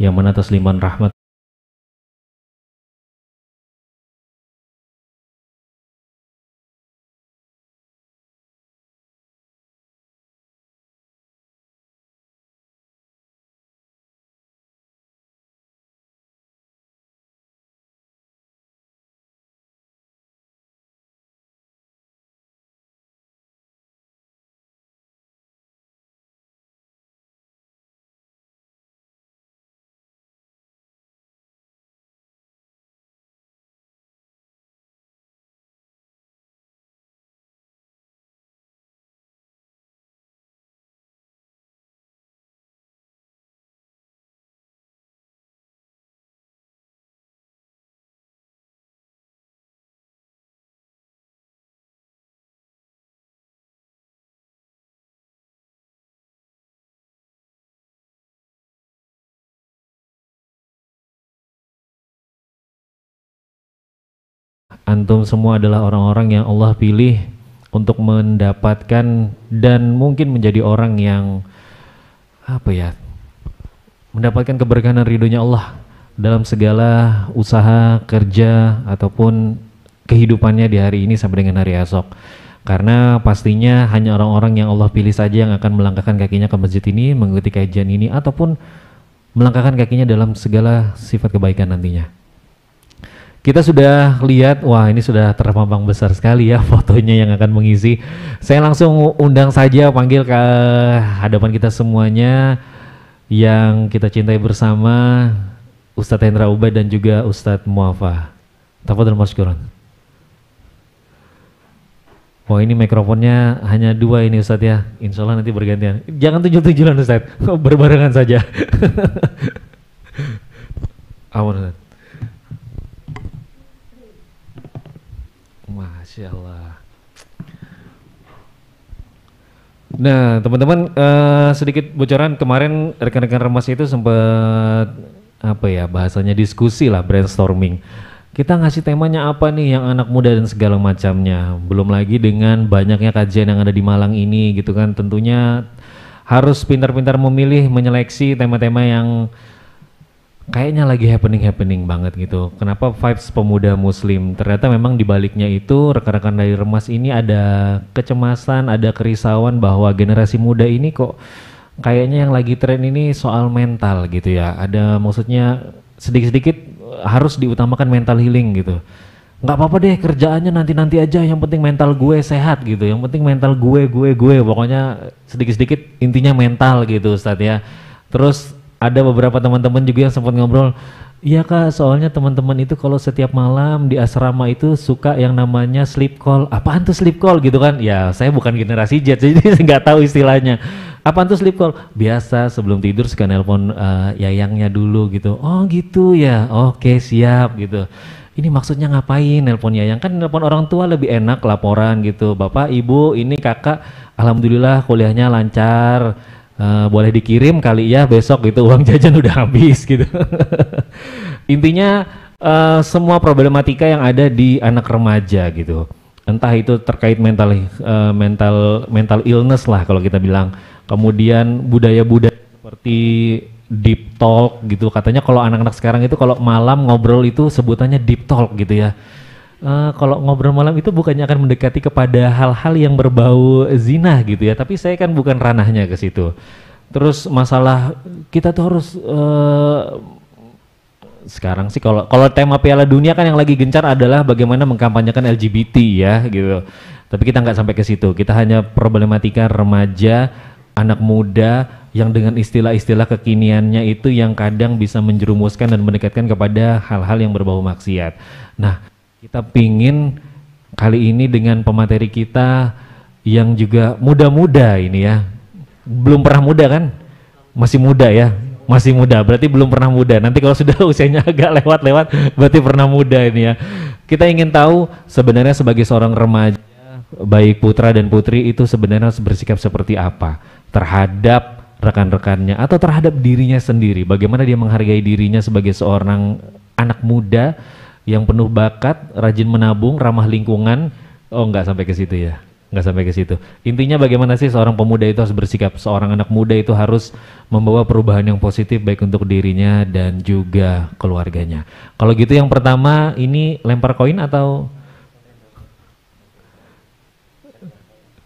yang menata seliman rahmat antum semua adalah orang-orang yang Allah pilih untuk mendapatkan dan mungkin menjadi orang yang apa ya mendapatkan keberkahan ridhonya Allah dalam segala usaha kerja ataupun kehidupannya di hari ini sampai dengan hari esok karena pastinya hanya orang-orang yang Allah pilih saja yang akan melangkahkan kakinya ke masjid ini mengikuti kajian ini ataupun melangkahkan kakinya dalam segala sifat kebaikan nantinya. Kita sudah lihat, wah ini sudah terpampang besar sekali ya fotonya yang akan mengisi. Saya langsung undang saja panggil ke hadapan kita semuanya yang kita cintai bersama Ustadz Hendra Ubay dan juga Ustadz Muafa. Tafadhal Maskuran. Wah ini mikrofonnya hanya dua ini Ustaz ya. Insya Allah nanti bergantian. Jangan tujuh-tujulan Ustaz. berbarengan saja. Awan Ustaz Allah. Nah, teman-teman uh, sedikit bocoran kemarin rekan-rekan remas itu sempat apa ya bahasanya diskusi lah brainstorming. Kita ngasih temanya apa nih yang anak muda dan segala macamnya. Belum lagi dengan banyaknya kajian yang ada di Malang ini gitu kan tentunya harus pintar-pintar memilih menyeleksi tema-tema yang kayaknya lagi happening happening banget gitu. Kenapa vibes pemuda muslim? Ternyata memang dibaliknya itu rekan-rekan dari remas ini ada kecemasan, ada kerisauan bahwa generasi muda ini kok kayaknya yang lagi tren ini soal mental gitu ya. Ada maksudnya sedikit-sedikit harus diutamakan mental healing gitu nggak apa-apa deh kerjaannya nanti-nanti aja yang penting mental gue sehat gitu yang penting mental gue gue gue pokoknya sedikit-sedikit intinya mental gitu Ustaz ya terus ada beberapa teman-teman juga yang sempat ngobrol Iya kak, soalnya teman-teman itu kalau setiap malam di asrama itu suka yang namanya sleep call. Apaan tuh sleep call gitu kan? Ya saya bukan generasi jet, jadi nggak tahu istilahnya. Apaan tuh sleep call? Biasa sebelum tidur suka nelpon uh, yayangnya dulu gitu. Oh gitu ya, oke siap gitu. Ini maksudnya ngapain nelpon yayang? Kan nelpon orang tua lebih enak laporan gitu. Bapak, ibu, ini kakak, alhamdulillah kuliahnya lancar uh, boleh dikirim kali ya besok gitu uang jajan udah habis gitu. Intinya uh, semua problematika yang ada di anak remaja gitu. Entah itu terkait mental uh, mental mental illness lah kalau kita bilang. Kemudian budaya-budaya seperti deep talk gitu. Katanya kalau anak-anak sekarang itu kalau malam ngobrol itu sebutannya deep talk gitu ya uh, kalau ngobrol malam itu bukannya akan mendekati kepada hal-hal yang berbau zina gitu ya, tapi saya kan bukan ranahnya ke situ. Terus masalah kita tuh harus uh, sekarang sih kalau kalau tema Piala Dunia kan yang lagi gencar adalah bagaimana mengkampanyekan LGBT ya gitu. Tapi kita nggak sampai ke situ. Kita hanya problematika remaja, anak muda, yang dengan istilah-istilah kekiniannya itu yang kadang bisa menjerumuskan dan mendekatkan kepada hal-hal yang berbau maksiat. Nah, kita pingin kali ini dengan pemateri kita yang juga muda-muda ini ya. Belum pernah muda kan? Masih muda ya? Masih muda, berarti belum pernah muda. Nanti kalau sudah usianya agak lewat-lewat, berarti pernah muda ini ya. Kita ingin tahu sebenarnya sebagai seorang remaja, baik putra dan putri itu sebenarnya bersikap seperti apa terhadap rekan-rekannya atau terhadap dirinya sendiri. Bagaimana dia menghargai dirinya sebagai seorang anak muda yang penuh bakat, rajin menabung, ramah lingkungan. Oh, nggak sampai ke situ ya. Nggak sampai ke situ. Intinya bagaimana sih seorang pemuda itu harus bersikap? Seorang anak muda itu harus membawa perubahan yang positif baik untuk dirinya dan juga keluarganya. Kalau gitu yang pertama ini lempar koin atau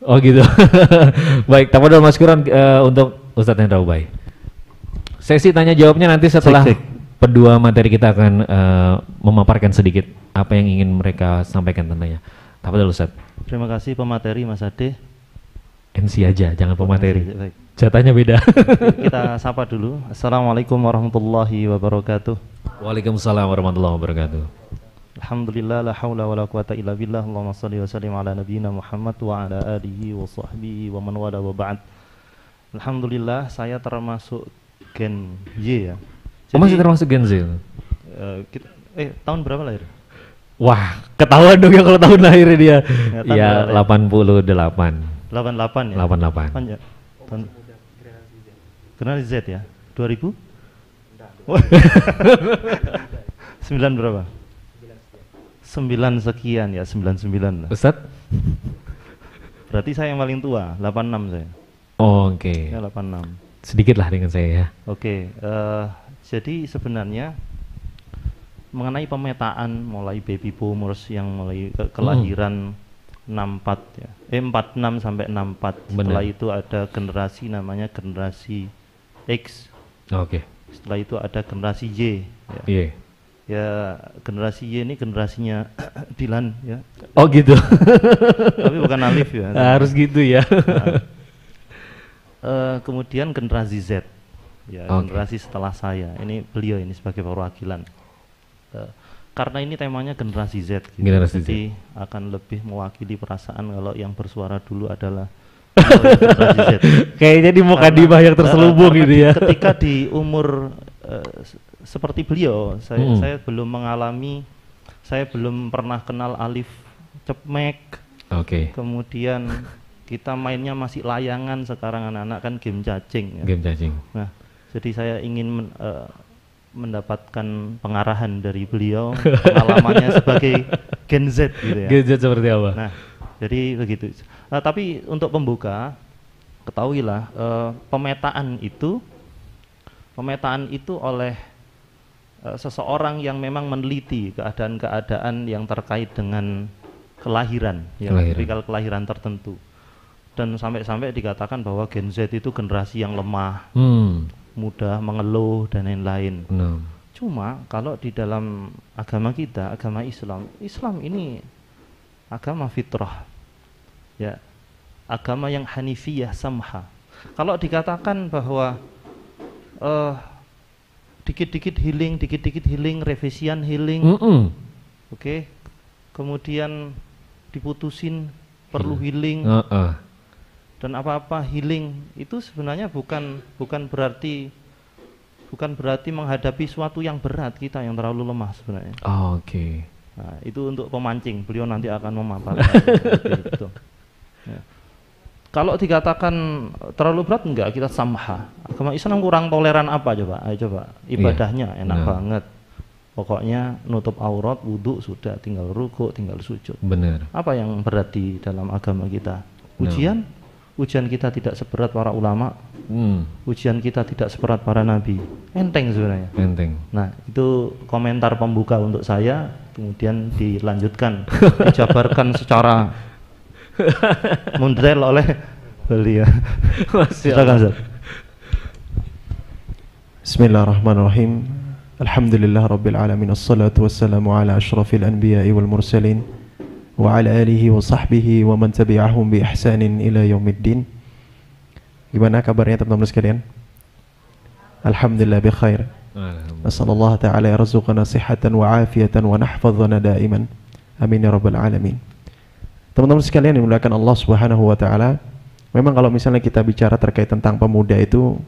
Oh gitu. baik, Tapi dalam maskuran uh, eh, untuk Ustadz Hendra Ubay. Sesi tanya jawabnya nanti setelah cek, cek. Kedua materi kita akan uh, memaparkan sedikit apa yang ingin mereka sampaikan tentunya. Tapi dulu set. Terima kasih pemateri Mas Ade. MC aja, jangan pemateri. Jatahnya beda. kita sapa dulu. Assalamualaikum warahmatullahi wabarakatuh. Waalaikumsalam warahmatullahi wabarakatuh. Alhamdulillah la haula wala quwata illa billah. Allahumma shalli wa sallim ala nabiyyina Muhammad wa ala alihi wa sahbihi wa man wala wa ba'd. Alhamdulillah saya termasuk gen Y ya. Jadi, masih termasuk Gen Z? Uh, kita, eh tahun berapa lahir? Wah, ketahuan dong ya kalau tahun lahirnya dia. Iya, 88. 88 ya? 88. Pan, ya. Tahun, generasi Z ya? 2000? Enggak, 9 berapa? 9 sekian ya, 99 lah. Ustaz? Berarti saya yang paling tua, 86 saya. Oh, oke. Okay. Ya, 86. Sedikit lah dengan saya ya. Oke, okay, uh, eh, jadi sebenarnya mengenai pemetaan mulai baby boomers yang mulai ke hmm. kelahiran hmm. 64 ya. Eh 46 sampai 64. Bener. Setelah itu ada generasi namanya generasi X. Oke. Okay. Setelah itu ada generasi Y ya. Yeah ya generasi Y ini generasinya Dilan ya. Oh gitu. Tapi bukan Alif ya. harus gitu ya. Nah, uh, kemudian generasi Z ya okay. generasi setelah saya. Ini beliau ini sebagai perwakilan. Uh, karena ini temanya generasi Z, gitu. generasi jadi Z. akan lebih mewakili perasaan kalau yang bersuara dulu adalah generasi Z. Kayaknya di muka dimah yang terselubung eh, gitu ya. Ketika di umur uh, seperti beliau, saya, hmm. saya belum mengalami, saya belum pernah kenal Alif Cepmek. Oke. Okay. Kemudian kita mainnya masih layangan sekarang anak-anak kan game cacing. Ya. Game cacing. Nah, jadi saya ingin men, uh, mendapatkan pengarahan dari beliau pengalamannya sebagai Gen Z gitu ya. Gen Z seperti apa? Nah, jadi begitu. Nah, tapi untuk pembuka ketahuilah uh, pemetaan itu pemetaan itu oleh uh, seseorang yang memang meneliti keadaan-keadaan yang terkait dengan kelahiran, ya, kelahiran. kelahiran tertentu dan sampai-sampai dikatakan bahwa Gen Z itu generasi yang lemah, hmm mudah mengeluh dan lain-lain. No. Cuma kalau di dalam agama kita, agama Islam, Islam ini agama fitrah. Ya. Agama yang hanifiyah samha. Kalau dikatakan bahwa uh, dikit-dikit healing, dikit-dikit healing, revisian healing. Mm -mm. Oke. Okay. Kemudian diputusin perlu iya. healing. Uh -uh dan apa-apa healing itu sebenarnya bukan bukan berarti bukan berarti menghadapi suatu yang berat kita yang terlalu lemah sebenarnya. Oh, Oke. Okay. Nah, itu untuk pemancing. Beliau nanti akan memaparkan gitu. ya. Kalau dikatakan terlalu berat enggak kita samha. Agama Islam kurang toleran apa coba? Ayo coba. Iya. Ibadahnya yeah. enak yeah. banget. Pokoknya nutup aurat, wudhu sudah, tinggal ruku, tinggal sujud. Benar. Apa yang berarti dalam agama kita? Nah. Ujian? No ujian kita tidak seberat para ulama, hmm. ujian kita tidak seberat para nabi. Enteng sebenarnya. Enteng. Nah, itu komentar pembuka untuk saya, kemudian dilanjutkan, dijabarkan secara mendetail oleh beliau. Silakan, Bismillahirrahmanirrahim. Alhamdulillah Rabbil Alamin Assalatu wassalamu ala ashrafil anbiya wal mursalin وعلى آله وصحبه ومن تبعهم بإحسان إلى يوم الدين Gimana kabarnya teman-teman sekalian? Alhamdulillah bikhair Assalamualaikum. ta'ala razuqana sihatan wa afiatan wa nahfadzana daiman Amin ya rabbal alamin Teman-teman sekalian yang dimuliakan Allah subhanahu wa ta'ala Memang kalau misalnya kita bicara terkait tentang pemuda itu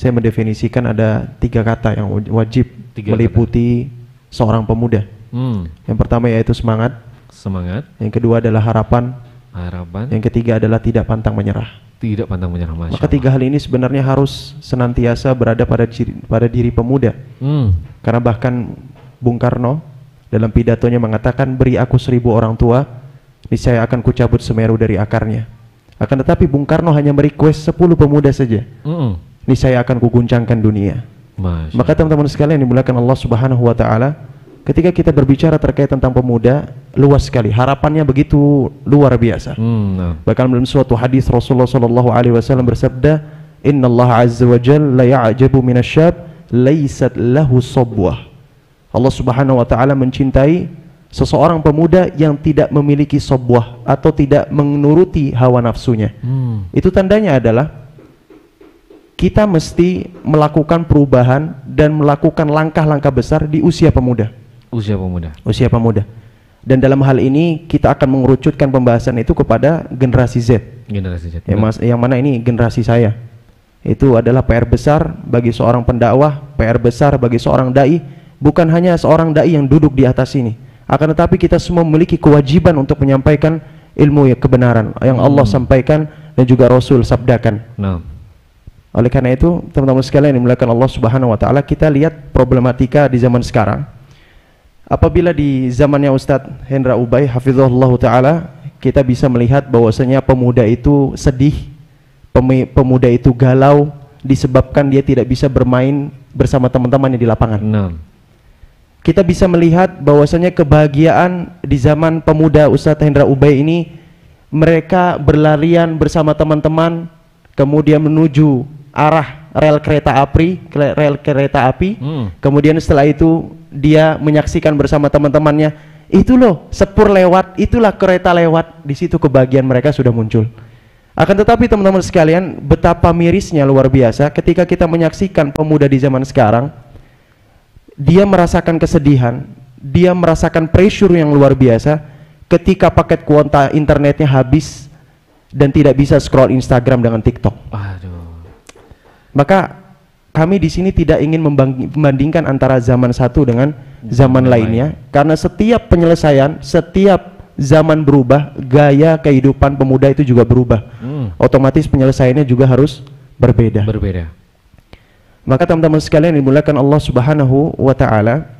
Saya mendefinisikan ada tiga kata yang wajib tiga meliputi kata. seorang pemuda hmm. Yang pertama yaitu semangat semangat. Yang kedua adalah harapan. Harapan. Yang ketiga adalah tidak pantang menyerah. Tidak pantang menyerah. Masya Maka tiga hal ini sebenarnya harus senantiasa berada pada diri, pada diri pemuda. Hmm. Karena bahkan Bung Karno dalam pidatonya mengatakan beri aku seribu orang tua, niscaya akan kucabut Semeru dari akarnya. Akan tetapi Bung Karno hanya merequest 10 pemuda saja. Mm saya akan kuguncangkan dunia. Masya Maka teman-teman sekalian dimulakan Allah Subhanahu wa taala, ketika kita berbicara terkait tentang pemuda luas sekali harapannya begitu luar biasa hmm, nah. bahkan dalam suatu hadis Rasulullah Shallallahu Alaihi Wasallam bersabda Inna Allah azza wa jal la ya'jabu minasyab laysat lahu sobwah Allah subhanahu wa ta'ala mencintai seseorang pemuda yang tidak memiliki sobwah atau tidak menuruti hawa nafsunya hmm. itu tandanya adalah kita mesti melakukan perubahan dan melakukan langkah-langkah besar di usia pemuda usia pemuda. Usia pemuda. Dan dalam hal ini kita akan mengerucutkan pembahasan itu kepada generasi Z. Generasi Z. Yang, mas, yang mana ini generasi saya. Itu adalah PR besar bagi seorang pendakwah, PR besar bagi seorang dai, bukan hanya seorang dai yang duduk di atas ini. Akan tetapi kita semua memiliki kewajiban untuk menyampaikan ilmu ya kebenaran yang hmm. Allah sampaikan dan juga Rasul sabdakan. Nah. Oleh karena itu, teman-teman sekalian yang dimuliakan Allah Subhanahu wa taala, kita lihat problematika di zaman sekarang Apabila di zamannya Ustadz Hendra Ubay hafizahullah taala kita bisa melihat bahwasanya pemuda itu sedih, pemuda itu galau disebabkan dia tidak bisa bermain bersama teman-temannya di lapangan. Nah. Kita bisa melihat bahwasanya kebahagiaan di zaman pemuda Ustadz Hendra Ubay ini mereka berlarian bersama teman-teman kemudian menuju arah rel kereta api, rel kereta api. Hmm. Kemudian setelah itu dia menyaksikan bersama teman-temannya itu loh sepur lewat itulah kereta lewat di situ kebahagiaan mereka sudah muncul akan tetapi teman-teman sekalian betapa mirisnya luar biasa ketika kita menyaksikan pemuda di zaman sekarang dia merasakan kesedihan dia merasakan pressure yang luar biasa ketika paket kuota internetnya habis dan tidak bisa scroll Instagram dengan TikTok. Aduh. Maka kami di sini tidak ingin membandingkan antara zaman satu dengan zaman, lainnya karena setiap penyelesaian setiap zaman berubah gaya kehidupan pemuda itu juga berubah hmm. otomatis penyelesaiannya juga harus berbeda berbeda maka teman-teman sekalian dimulakan Allah Subhanahu wa taala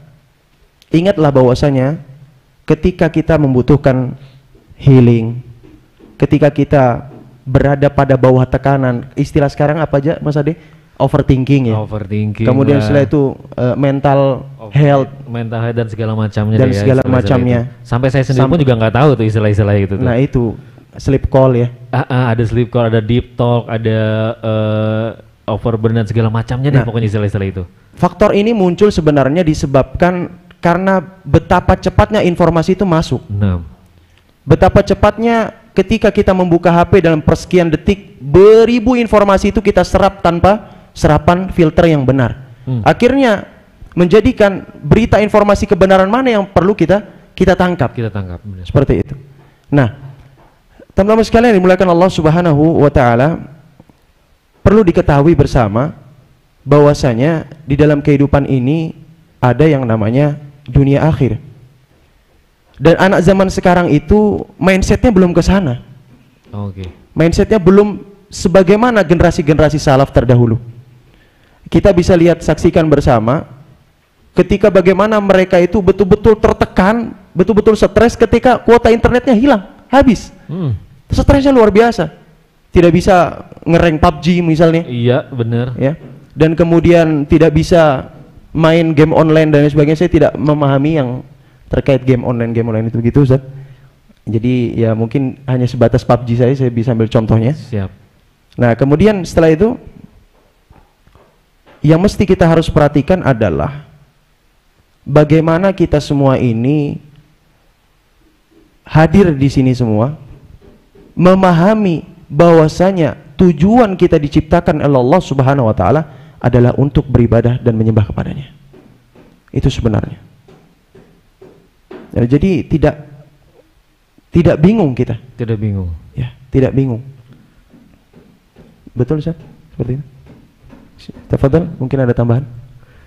ingatlah bahwasanya ketika kita membutuhkan healing ketika kita berada pada bawah tekanan istilah sekarang apa aja Mas Ade overthinking ya. Overthinking. Kemudian lah. setelah itu uh, mental Over health, mental health dan segala macamnya. Dan ya, segala istilah macamnya. Itu. Sampai saya sendiri Samp pun juga nggak tahu tuh istilah-istilah itu. Tuh. Nah itu sleep call ya. Ah, ah, ada sleep call, ada deep talk, ada uh, overburn dan segala macamnya nah, deh pokoknya istilah-istilah itu. Faktor ini muncul sebenarnya disebabkan karena betapa cepatnya informasi itu masuk. Nah. Betapa cepatnya ketika kita membuka HP dalam persekian detik beribu informasi itu kita serap tanpa serapan filter yang benar. Hmm. Akhirnya menjadikan berita informasi kebenaran mana yang perlu kita kita tangkap. Kita tangkap. Benar. Seperti itu. Nah, teman-teman sekalian yang Allah Subhanahu wa taala, perlu diketahui bersama bahwasanya di dalam kehidupan ini ada yang namanya dunia akhir. Dan anak zaman sekarang itu mindsetnya belum ke sana. Oke. Okay. Mindsetnya belum sebagaimana generasi-generasi salaf terdahulu kita bisa lihat saksikan bersama ketika bagaimana mereka itu betul-betul tertekan, betul-betul stres ketika kuota internetnya hilang, habis. Hmm. Stresnya luar biasa. Tidak bisa ngereng PUBG misalnya. Iya, benar. Ya. Dan kemudian tidak bisa main game online dan sebagainya. Saya tidak memahami yang terkait game online game online itu begitu, Ustaz. Jadi ya mungkin hanya sebatas PUBG saya saya bisa ambil contohnya. Siap. Nah, kemudian setelah itu yang mesti kita harus perhatikan adalah bagaimana kita semua ini hadir di sini semua memahami bahwasanya tujuan kita diciptakan oleh Allah Subhanahu wa taala adalah untuk beribadah dan menyembah kepadanya. Itu sebenarnya. Ya, jadi tidak tidak bingung kita. Tidak bingung. Ya, tidak bingung. Betul, Ustaz? Seperti itu. Tafadhal, mungkin ada tambahan?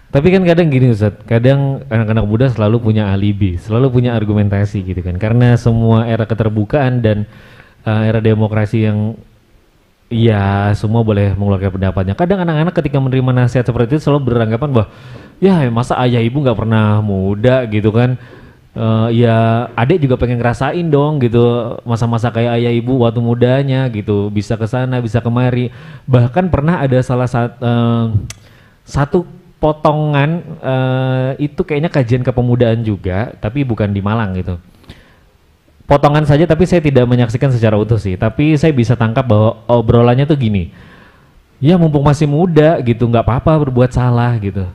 Tapi kan kadang gini Ustaz, kadang anak-anak muda selalu punya alibi, selalu punya argumentasi gitu kan. Karena semua era keterbukaan dan uh, era demokrasi yang ya semua boleh mengeluarkan pendapatnya. Kadang anak-anak ketika menerima nasihat seperti itu selalu beranggapan bahwa ya masa ayah ibu nggak pernah muda gitu kan uh, ya adik juga pengen ngerasain dong gitu masa-masa kayak ayah ibu waktu mudanya gitu bisa ke sana bisa kemari bahkan pernah ada salah satu uh, eh, satu potongan uh, itu kayaknya kajian kepemudaan juga tapi bukan di Malang gitu potongan saja tapi saya tidak menyaksikan secara utuh sih tapi saya bisa tangkap bahwa obrolannya tuh gini ya mumpung masih muda gitu nggak apa-apa berbuat salah gitu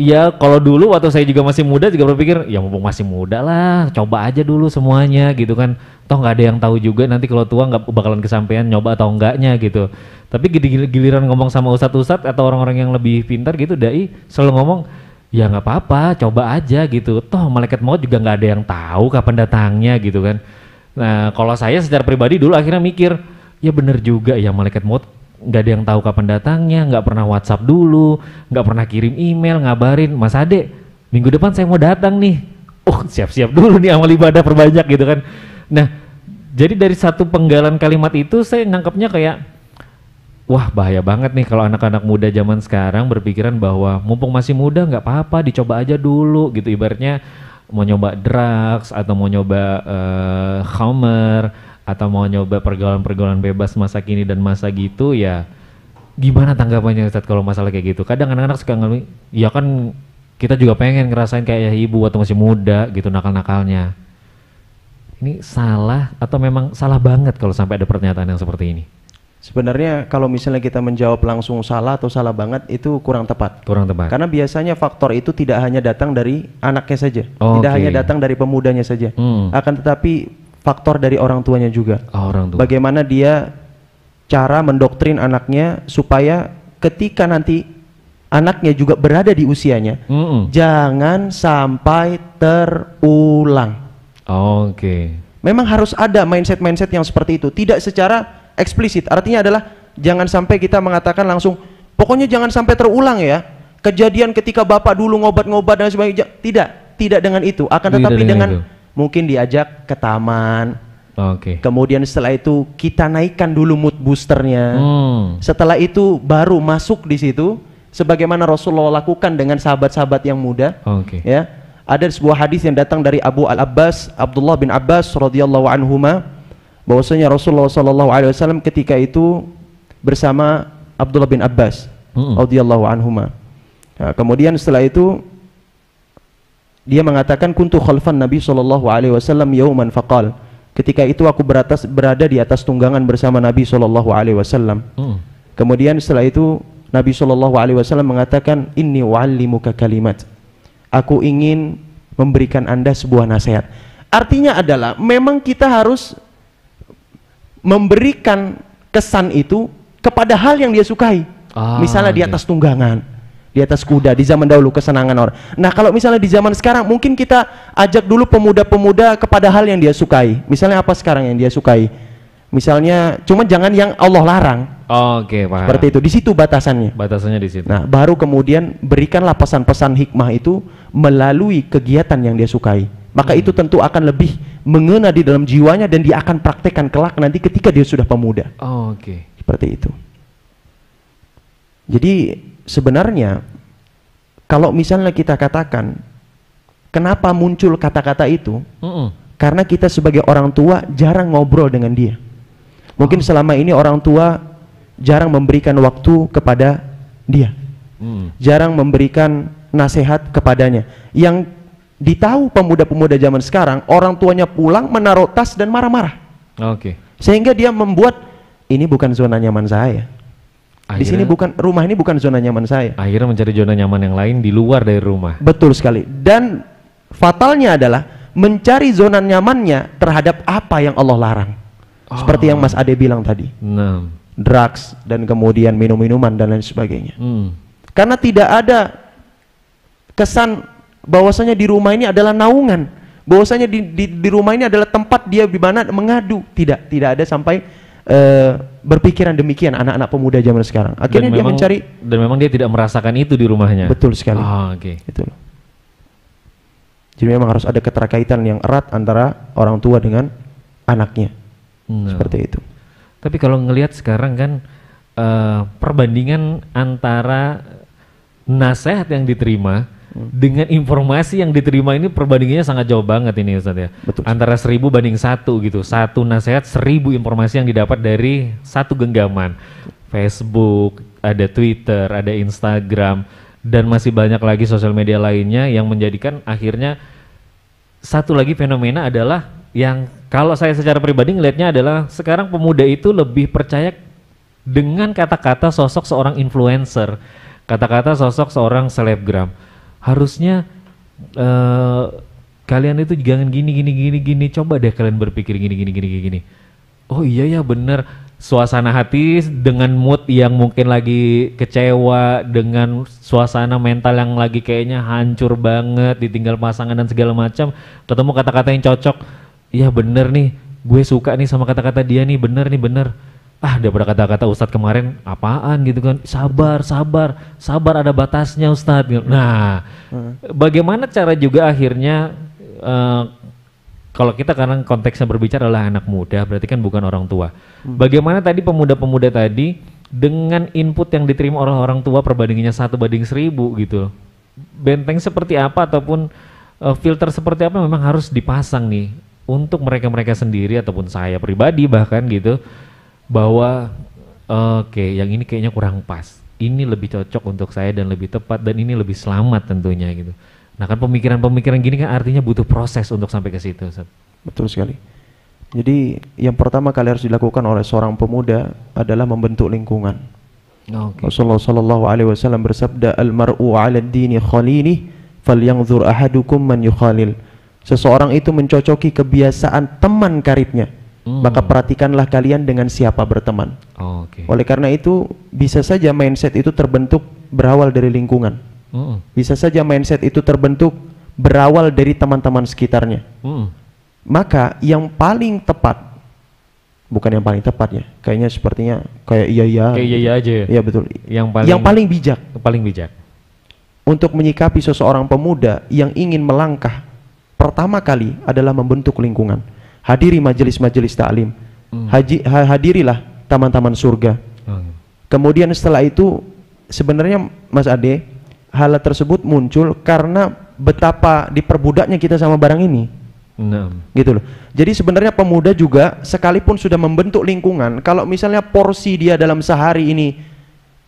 Iya, kalau dulu waktu saya juga masih muda juga berpikir, ya mumpung masih muda lah, coba aja dulu semuanya gitu kan. Toh nggak ada yang tahu juga nanti kalau tua nggak bakalan kesampaian nyoba atau enggaknya gitu. Tapi giliran ngomong sama ustadz-ustadz atau orang-orang yang lebih pintar gitu, dai selalu ngomong, ya nggak apa-apa, coba aja gitu. Toh malaikat maut juga nggak ada yang tahu kapan datangnya gitu kan. Nah, kalau saya secara pribadi dulu akhirnya mikir, ya bener juga ya malaikat maut nggak ada yang tahu kapan datangnya, nggak pernah WhatsApp dulu, nggak pernah kirim email, ngabarin Mas Ade, minggu depan saya mau datang nih. Oh siap-siap dulu nih amal ibadah perbanyak gitu kan. Nah jadi dari satu penggalan kalimat itu saya nangkepnya kayak wah bahaya banget nih kalau anak-anak muda zaman sekarang berpikiran bahwa mumpung masih muda nggak apa-apa dicoba aja dulu gitu ibaratnya mau nyoba drugs atau mau nyoba uh, homer atau mau nyoba pergaulan-pergaulan bebas masa kini dan masa gitu ya gimana tanggapannya Ustadz kalau masalah kayak gitu? Kadang anak-anak suka ngeluh ya kan kita juga pengen ngerasain kayak ya ibu atau masih muda gitu nakal-nakalnya. Ini salah atau memang salah banget kalau sampai ada pernyataan yang seperti ini? Sebenarnya kalau misalnya kita menjawab langsung salah atau salah banget itu kurang tepat. Kurang tepat. Karena biasanya faktor itu tidak hanya datang dari anaknya saja, okay. tidak oh, hanya datang dari pemudanya saja. Hmm. Akan tetapi faktor dari orang tuanya juga. Oh, orang tua. Bagaimana dia cara mendoktrin anaknya supaya ketika nanti anaknya juga berada di usianya, mm -mm. jangan sampai terulang. Oh, Oke. Okay. Memang harus ada mindset-mindset yang seperti itu. Tidak secara eksplisit. Artinya adalah jangan sampai kita mengatakan langsung, pokoknya jangan sampai terulang ya. Kejadian ketika bapak dulu ngobat-ngobat dan sebagainya. Tidak, tidak dengan itu. Akan tetapi dengan, dengan mungkin diajak ke taman. Oke. Okay. Kemudian setelah itu kita naikkan dulu mood boosternya. Hmm. Setelah itu baru masuk di situ sebagaimana Rasulullah lakukan dengan sahabat-sahabat yang muda. Oke. Okay. Ya. Ada sebuah hadis yang datang dari Abu Al Abbas Abdullah bin Abbas radhiyallahu anhuma bahwasanya Rasulullah sallallahu alaihi wasallam ketika itu bersama Abdullah bin Abbas mm -hmm. radhiyallahu anhuma. Nah, kemudian setelah itu dia mengatakan kuntu khalfan Nabi Shallallahu alaihi wasallam yauman fakal Ketika itu aku beratas, berada di atas tunggangan bersama Nabi Shallallahu alaihi wasallam. Hmm. Kemudian setelah itu Nabi Shallallahu Alaihi Wasallam mengatakan, ini muka kalimat. Aku ingin memberikan anda sebuah nasihat. Artinya adalah memang kita harus memberikan kesan itu kepada hal yang dia sukai. Ah, Misalnya di iya. atas tunggangan di atas kuda di zaman dahulu kesenangan orang. Nah, kalau misalnya di zaman sekarang mungkin kita ajak dulu pemuda-pemuda kepada hal yang dia sukai. Misalnya apa sekarang yang dia sukai? Misalnya cuma jangan yang Allah larang. Oke, okay, Seperti itu. Di situ batasannya. Batasannya di situ. Nah, baru kemudian berikanlah pesan-pesan hikmah itu melalui kegiatan yang dia sukai. Maka hmm. itu tentu akan lebih mengena di dalam jiwanya dan dia akan praktekkan kelak nanti ketika dia sudah pemuda. Oh, Oke. Okay. Seperti itu. Jadi sebenarnya kalau misalnya kita katakan kenapa muncul kata-kata itu mm -mm. karena kita sebagai orang tua jarang ngobrol dengan dia mungkin selama ini orang tua jarang memberikan waktu kepada dia mm. jarang memberikan nasihat kepadanya yang ditahu pemuda-pemuda zaman sekarang orang tuanya pulang menaruh tas dan marah-marah oke okay. sehingga dia membuat ini bukan zona nyaman saya Akhirnya, di sini bukan rumah ini bukan zona nyaman saya. Akhirnya mencari zona nyaman yang lain di luar dari rumah. Betul sekali. Dan fatalnya adalah mencari zona nyamannya terhadap apa yang Allah larang. Oh. Seperti yang ah. Mas Ade bilang tadi. Nah. Drugs dan kemudian minum-minuman dan lain sebagainya. Hmm. Karena tidak ada kesan bahwasanya di rumah ini adalah naungan bahwasanya di, di, di rumah ini adalah tempat dia di mana mengadu tidak tidak ada sampai Eh, berpikiran demikian anak-anak pemuda zaman sekarang. Akhirnya dan dia memang, mencari dan memang dia tidak merasakan itu di rumahnya. Betul sekali. Ah, oke. Okay. Itu Jadi memang harus ada keterkaitan yang erat antara orang tua dengan anaknya. No. Nah. Seperti itu. Tapi kalau ngelihat sekarang kan uh, perbandingan antara nasihat yang diterima dengan informasi yang diterima ini perbandingannya sangat jauh banget ini Ustaz ya. Betul. Antara seribu banding satu gitu. Satu nasihat seribu informasi yang didapat dari satu genggaman. Facebook, ada Twitter, ada Instagram, dan masih banyak lagi sosial media lainnya yang menjadikan akhirnya satu lagi fenomena adalah yang kalau saya secara pribadi ngelihatnya adalah sekarang pemuda itu lebih percaya dengan kata-kata sosok seorang influencer, kata-kata sosok seorang selebgram harusnya uh, kalian itu jangan gini gini gini gini coba deh kalian berpikir gini gini gini gini oh iya ya bener suasana hati dengan mood yang mungkin lagi kecewa dengan suasana mental yang lagi kayaknya hancur banget ditinggal pasangan dan segala macam ketemu kata-kata yang cocok iya bener nih gue suka nih sama kata-kata dia nih bener nih bener ah daripada kata-kata Ustadz kemarin apaan gitu kan sabar sabar sabar ada batasnya Ustadz gitu. nah hmm. bagaimana cara juga akhirnya uh, kalau kita karena konteksnya berbicara adalah anak muda berarti kan bukan orang tua hmm. bagaimana tadi pemuda-pemuda tadi dengan input yang diterima oleh orang tua perbandingannya satu banding seribu gitu benteng seperti apa ataupun uh, filter seperti apa memang harus dipasang nih untuk mereka-mereka sendiri ataupun saya pribadi bahkan gitu bahwa oke okay, yang ini kayaknya kurang pas ini lebih cocok untuk saya dan lebih tepat dan ini lebih selamat tentunya gitu nah kan pemikiran-pemikiran gini kan artinya butuh proses untuk sampai ke situ Ustaz. betul sekali jadi yang pertama kali harus dilakukan oleh seorang pemuda adalah membentuk lingkungan okay. Rasulullah Shallallahu Alaihi Wasallam bersabda almaru ala dini fal yang ahadukum man yukhalil seseorang itu mencocoki kebiasaan teman karibnya Hmm. Maka perhatikanlah kalian dengan siapa berteman. Oh, okay. Oleh karena itu bisa saja mindset itu terbentuk berawal dari lingkungan. Hmm. Bisa saja mindset itu terbentuk berawal dari teman-teman sekitarnya. Hmm. Maka yang paling tepat bukan yang paling tepat ya. Kayaknya sepertinya kayak iya iya. Kayak iya iya aja ya? Iya betul. Yang paling yang paling bijak. Paling bijak. Untuk menyikapi seseorang pemuda yang ingin melangkah pertama kali adalah membentuk lingkungan hadiri majelis-majelis taklim hmm. Haji, hadirilah taman-taman surga hmm. kemudian setelah itu sebenarnya Mas Ade hal tersebut muncul karena betapa diperbudaknya kita sama barang ini Nah. gitu loh jadi sebenarnya pemuda juga sekalipun sudah membentuk lingkungan kalau misalnya porsi dia dalam sehari ini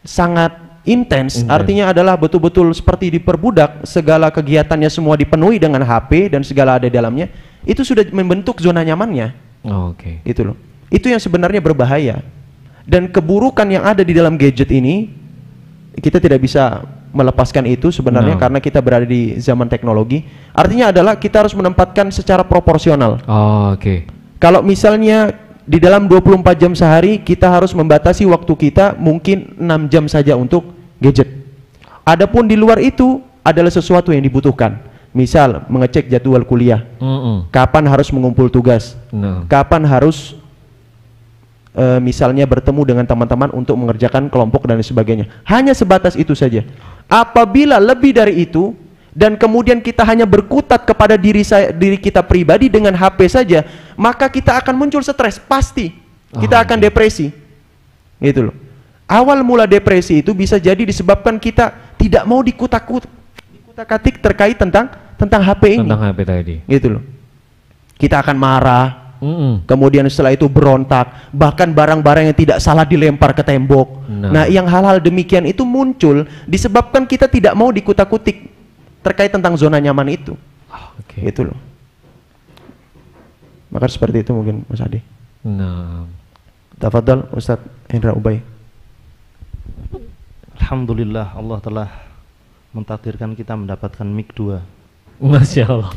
sangat intens artinya adalah betul-betul seperti diperbudak segala kegiatannya semua dipenuhi dengan HP dan segala ada di dalamnya itu sudah membentuk zona nyamannya oh, oke okay. itu loh itu yang sebenarnya berbahaya dan keburukan yang ada di dalam gadget ini kita tidak bisa melepaskan itu sebenarnya no. karena kita berada di zaman teknologi artinya adalah kita harus menempatkan secara proporsional oh, oke okay. kalau misalnya di dalam 24 jam sehari kita harus membatasi waktu kita mungkin 6 jam saja untuk gadget. Adapun di luar itu adalah sesuatu yang dibutuhkan. Misal mengecek jadwal kuliah, mm -mm. kapan harus mengumpul tugas, no. kapan harus e, misalnya bertemu dengan teman-teman untuk mengerjakan kelompok dan sebagainya. Hanya sebatas itu saja. Apabila lebih dari itu, dan kemudian kita hanya berkutat kepada diri saya diri kita pribadi dengan HP saja, maka kita akan muncul stres pasti. Kita oh, akan okay. depresi. Gitu loh. Awal mula depresi itu bisa jadi disebabkan kita tidak mau dikutak kutik terkait tentang tentang HP ini. Tentang HP tadi. Gitu loh. Kita akan marah, Mm-mm. Kemudian setelah itu berontak, bahkan barang-barang yang tidak salah dilempar ke tembok. Nah, nah yang hal-hal demikian itu muncul disebabkan kita tidak mau dikutak-kutik terkait tentang zona nyaman itu. Oh, ah, okay. Itu loh. Maka seperti itu mungkin Mas Adi. Nah. Tafadhal Ustadz Hendra Ubay. Alhamdulillah Allah telah mentakdirkan kita mendapatkan mic 2. Masya Allah.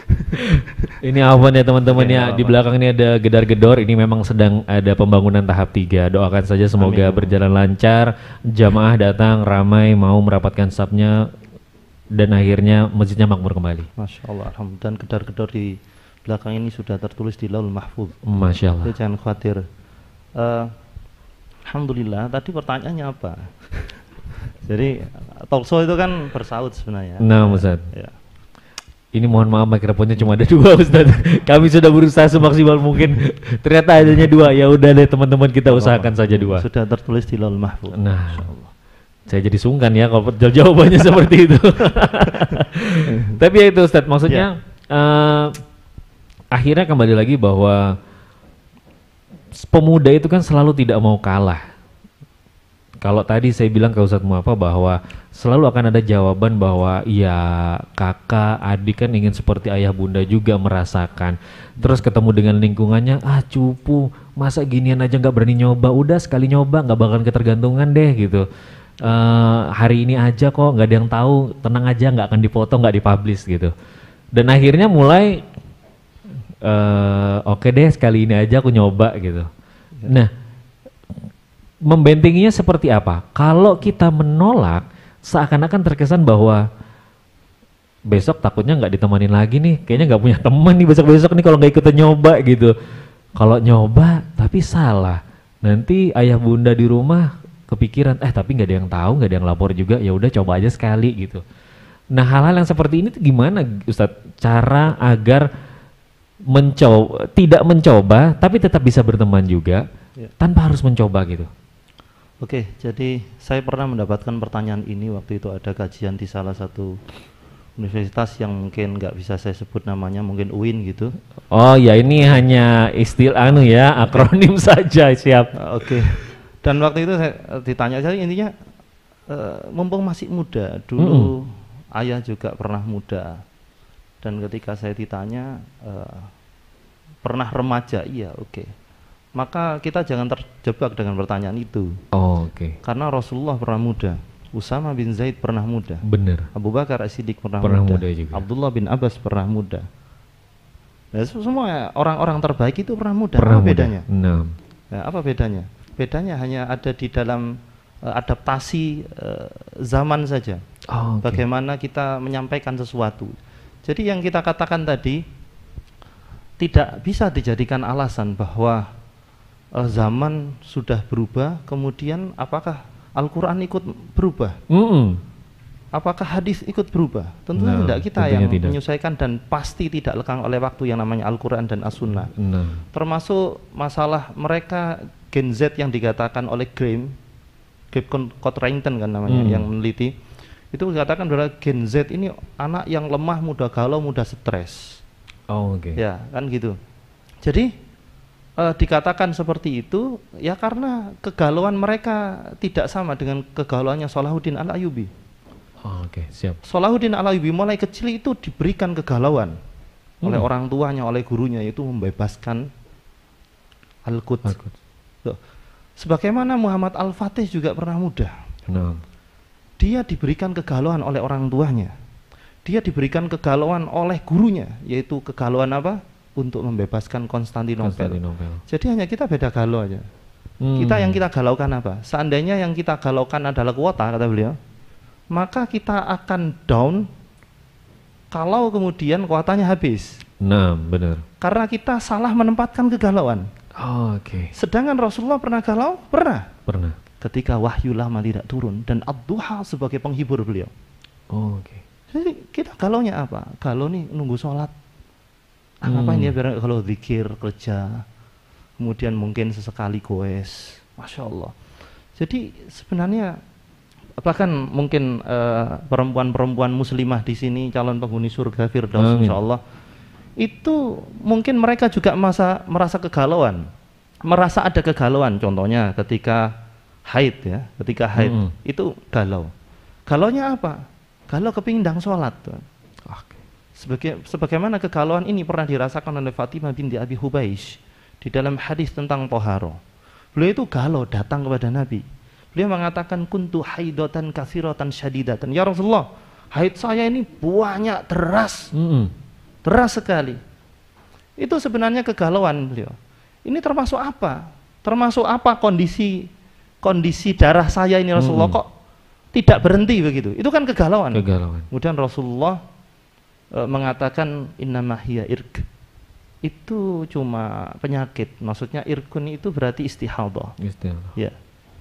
ini Alvan ya teman-teman ya, di belakang ini ada gedar-gedor. Ini memang sedang ada pembangunan tahap 3. Doakan saja semoga Amin. berjalan lancar. Jamaah datang ramai mau merapatkan sapnya dan akhirnya masjidnya makmur kembali. Masya Allah, Dan gedar gedor di belakang ini sudah tertulis di laul mahfud. Masya Allah. Jadi jangan khawatir. Uh, alhamdulillah. Tadi pertanyaannya apa? Jadi Tolso itu kan bersaut sebenarnya. Nah, Ustaz. Ya. Ini mohon maaf mikrofonnya cuma ada dua Ustaz. Kami sudah berusaha semaksimal mungkin. Ternyata adanya dua. Ya udah deh teman-teman kita usahakan saja dua. Sudah tertulis di Laul Mahfuz. Nah. Saya jadi sungkan ya kalau jawabannya seperti itu. Tapi ya itu Ustaz, maksudnya ya. uh, akhirnya kembali lagi bahwa pemuda itu kan selalu tidak mau kalah kalau tadi saya bilang ke Ustadz Muafa bahwa selalu akan ada jawaban bahwa ya kakak, adik kan ingin seperti ayah bunda juga merasakan. Terus ketemu dengan lingkungannya, ah cupu, masa ginian aja nggak berani nyoba, udah sekali nyoba nggak bakalan ketergantungan deh gitu. Uh, hari ini aja kok nggak ada yang tahu, tenang aja nggak akan dipotong, nggak dipublish gitu. Dan akhirnya mulai uh, oke okay deh sekali ini aja aku nyoba gitu. Nah membentenginya seperti apa? Kalau kita menolak, seakan-akan terkesan bahwa besok takutnya nggak ditemenin lagi nih, kayaknya nggak punya teman nih besok-besok nih kalau nggak ikutan nyoba gitu. Kalau nyoba tapi salah, nanti ayah bunda di rumah kepikiran, eh tapi nggak ada yang tahu, nggak ada yang lapor juga, ya udah coba aja sekali gitu. Nah hal-hal yang seperti ini tuh gimana Ustadz? Cara agar mencoba tidak mencoba tapi tetap bisa berteman juga ya. tanpa harus mencoba gitu Oke, jadi saya pernah mendapatkan pertanyaan ini waktu itu ada kajian di salah satu universitas yang mungkin nggak bisa saya sebut namanya, mungkin UIN gitu. Oh ya ini hanya istilah anu ya, akronim saja siap. Oke. Okay. Dan waktu itu saya eh, ditanya saya intinya uh, mumpung masih muda, dulu hmm. ayah juga pernah muda. Dan ketika saya ditanya uh, pernah remaja, iya oke. Okay maka kita jangan terjebak dengan pertanyaan itu. Oh, oke. Okay. Karena Rasulullah pernah muda, Usama bin Zaid pernah muda. Bener. Abu Bakar As-Siddiq pernah, pernah muda. muda juga. Abdullah bin Abbas pernah muda. Nah, semua orang-orang terbaik itu pernah muda. Pernah apa muda. bedanya? Nah. nah, apa bedanya? Bedanya hanya ada di dalam uh, adaptasi uh, zaman saja. Oh, okay. Bagaimana kita menyampaikan sesuatu. Jadi yang kita katakan tadi tidak bisa dijadikan alasan bahwa Eh, zaman sudah berubah, kemudian apakah Al-Quran ikut berubah? Mm -mm. Apakah hadis ikut berubah? Tentu nah, tidak kita yang tidak. menyesuaikan dan pasti tidak lekang oleh waktu yang namanya Al-Quran dan As-Sunnah. Nah. Termasuk masalah mereka Gen Z yang dikatakan oleh Graham, Graham Cotrington kan namanya hmm. yang meneliti, itu dikatakan bahwa Gen Z ini anak yang lemah, mudah galau, mudah stres. Oh, oke. Okay. Ya, kan gitu. Jadi uh, dikatakan seperti itu ya karena kegalauan mereka tidak sama dengan kegalauannya Salahuddin Al Ayubi. Oh, ah, Oke, okay. siap. Salahuddin Al Ayubi mulai kecil itu diberikan kegalauan hmm. oleh orang tuanya, oleh gurunya yaitu membebaskan Al Quds. Al sebagaimana Muhammad Al Fatih juga pernah muda. Nah. Dia diberikan kegalauan oleh orang tuanya. Dia diberikan kegalauan oleh gurunya, yaitu kegalauan apa? untuk membebaskan Konstantinopel. Jadi hanya kita beda galau aja. Hmm. Kita yang kita galaukan apa? Seandainya yang kita galaukan adalah kuota kata beliau, maka kita akan down kalau kemudian kuotanya habis. Nah, benar. Karena kita salah menempatkan kegalauan. Oh, Oke. Okay. Sedangkan Rasulullah pernah galau? Pernah. Pernah. Ketika wahyu lama tidak turun dan Abduha sebagai penghibur beliau. Oh, Oke. Okay. Jadi kita galaunya apa? Galau nih nunggu sholat apa ini hmm. ya biar kalau zikir kerja kemudian mungkin sesekali goes masya Allah jadi sebenarnya bahkan mungkin eh, perempuan-perempuan uh, muslimah di sini calon penghuni surga Firdaus masya insya Allah itu mungkin mereka juga masa merasa kegalauan merasa ada kegalauan contohnya ketika haid ya ketika haid hmm. itu galau galaunya apa galau kepingin dang sholat tuan. Sebagai, sebagaimana kegalauan ini pernah dirasakan oleh Fatimah binti Abi Hubaish di dalam hadis tentang Toharo. Beliau itu galau datang kepada Nabi. Beliau mengatakan kuntu haidotan kasirotan syadidatan. Ya Rasulullah, haid saya ini banyak deras. Mm sekali. Itu sebenarnya kegalauan beliau. Ini termasuk apa? Termasuk apa kondisi kondisi darah saya ini Rasulullah mm kok tidak berhenti begitu? Itu kan kegalauan. Kegalauan. Kemudian Rasulullah e, mengatakan innamahiyya irk itu cuma penyakit maksudnya irkun itu berarti istihadah istihadah ya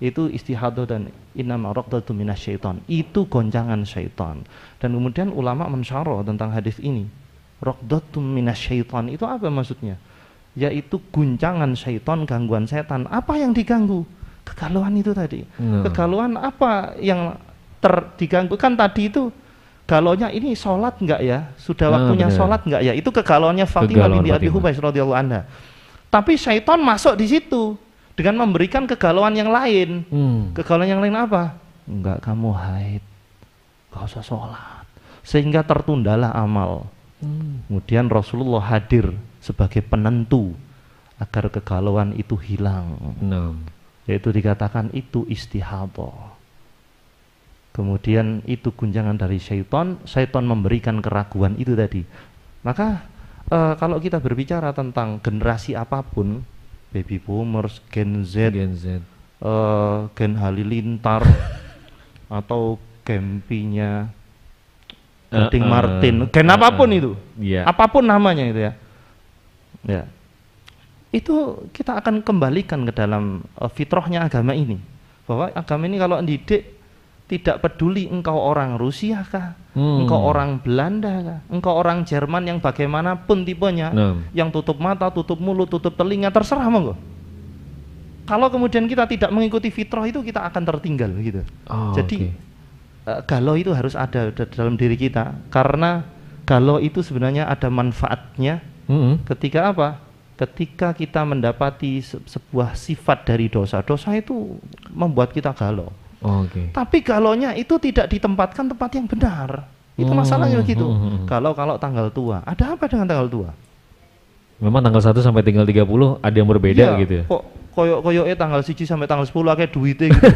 itu istihadah dan innama raqdatu minasyaiton itu gonjangan syaitan dan kemudian ulama mensyarah tentang hadis ini raqdatu minasyaiton itu apa maksudnya yaitu guncangan syaitan gangguan setan apa yang diganggu kegalauan itu tadi hmm. Nah. kegalauan apa yang terdiganggu kan tadi itu Kegalonya ini sholat enggak ya? Sudah ah, waktunya ah, sholat enggak ya? Itu kegalonya Fatimah binti Abi Hubais radhiyallahu anha. Tapi syaitan masuk di situ dengan memberikan kegalauan yang lain. Hmm. Kegalauan yang lain apa? Enggak kamu haid, Enggak usah sholat, sehingga tertundalah amal. Hmm. Kemudian Rasulullah hadir sebagai penentu agar kegalauan itu hilang. No. Yaitu dikatakan itu istihadah kemudian itu gunjangan dari syaitan, syaitan memberikan keraguan itu tadi. Maka e, kalau kita berbicara tentang generasi apapun, baby boomers, Gen Z, Gen, Z. E, gen Halilintar, atau Gempinya, eh, Genting uh, uh, Martin, Gen uh, apapun uh, itu, yeah. apapun namanya itu ya, ya itu kita akan kembalikan ke dalam uh, fitrahnya agama ini bahwa agama ini kalau didik tidak peduli engkau orang Rusia kah, hmm. engkau orang Belanda kah, engkau orang Jerman yang bagaimanapun tipenya, hmm. yang tutup mata, tutup mulut, tutup telinga terserah monggo. Kalau kemudian kita tidak mengikuti fitrah itu kita akan tertinggal gitu. Oh, Jadi okay. Uh, eh, galau itu harus ada dalam diri kita karena galau itu sebenarnya ada manfaatnya. Hmm. Ketika apa? Ketika kita mendapati se sebuah sifat dari dosa, dosa itu membuat kita galau Oh, Oke. Okay. Tapi galonya itu tidak ditempatkan tempat yang benar. Itu hmm, masalahnya begitu. Hmm, hmm, hmm, kalau kalau tanggal tua, ada apa dengan tanggal tua? Memang tanggal 1 sampai tanggal 30 ada yang berbeda iya, gitu ya, gitu Kok koyok koyok ya tanggal 1 sampai tanggal 10 akeh duitnya gitu.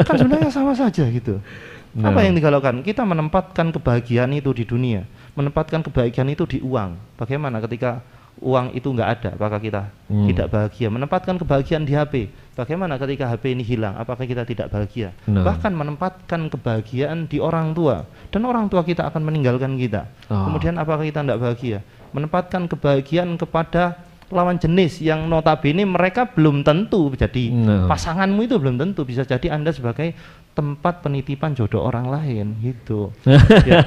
kan sebenarnya sama saja gitu. Nah. Apa yang digalaukan? Kita menempatkan kebahagiaan itu di dunia, menempatkan kebahagiaan itu di uang. Bagaimana ketika uang itu nggak ada, apakah kita hmm. tidak bahagia? Menempatkan kebahagiaan di HP, Bagaimana ketika HP ini hilang? Apakah kita tidak bahagia? No. Bahkan menempatkan kebahagiaan di orang tua dan orang tua kita akan meninggalkan kita. Oh. Kemudian apakah kita tidak bahagia? Menempatkan kebahagiaan kepada lawan jenis yang notabene mereka belum tentu jadi no. Nah. pasanganmu itu belum tentu bisa jadi Anda sebagai tempat penitipan jodoh orang lain gitu. ya.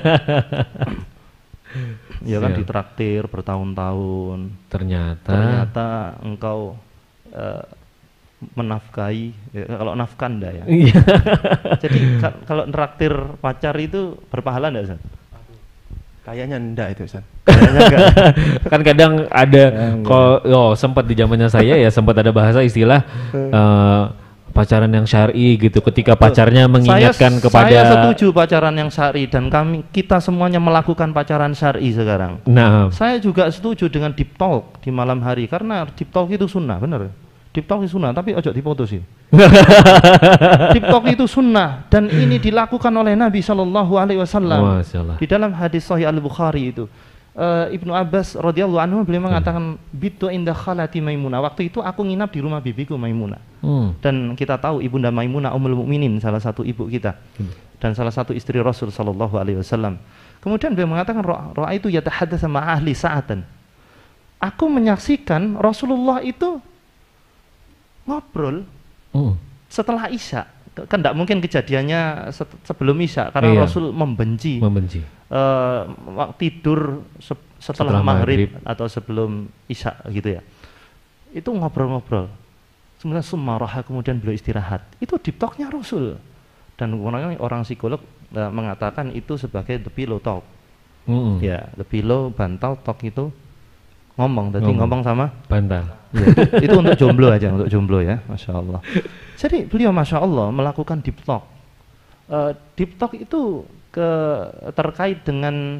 ya kan ditraktir bertahun-tahun. Ternyata ternyata engkau eh, menafkahi ya, kalau nafkan dah ya. Iya. Jadi ka, kalau neraktir pacar itu berpahala enggak Ustaz? Kayaknya enggak itu Ustaz. kan kadang ada ya, kalau oh, sempat di zamannya saya ya sempat ada bahasa istilah uh, pacaran yang syari gitu ketika pacarnya mengingatkan saya, kepada saya setuju pacaran yang syari dan kami kita semuanya melakukan pacaran syari sekarang nah saya juga setuju dengan deep talk di malam hari karena deep talk itu sunnah benar TikTok itu sunnah, tapi ojo dipoto sih. TikTok itu sunnah dan ini dilakukan oleh Nabi Shallallahu Alaihi Wasallam di dalam hadis Sahih Al Bukhari itu. Uh, Ibnu Abbas radhiyallahu anhu beliau hmm. mengatakan hmm. bitu indah khalati Maimuna. Waktu itu aku nginap di rumah bibiku Maimuna. Hmm. Dan kita tahu ibunda Maimuna Ummul Mukminin salah satu ibu kita hmm. dan salah satu istri Rasul sallallahu alaihi wasallam. Kemudian beliau mengatakan roa itu yatahadatsa sama ahli sa'atan. Aku menyaksikan Rasulullah itu ngobrol oh. setelah Isya kan tidak mungkin kejadiannya sebelum Isya karena iya. Rasul membenci, membenci. Uh, tidur se setelah, setelah maghrib, atau sebelum Isya gitu ya itu ngobrol-ngobrol sebenarnya sumaraha kemudian beliau istirahat itu di talknya Rasul dan orang orang psikolog eh, mengatakan itu sebagai the pillow talk mm -hmm. ya the pillow bantal talk itu Ngomong, tadi ngomong, ngomong sama? Bantal. Ya, itu, untuk jomblo aja, untuk jomblo ya, Masya Allah. Jadi beliau Masya Allah melakukan deep talk. Uh, deep talk itu ke, terkait dengan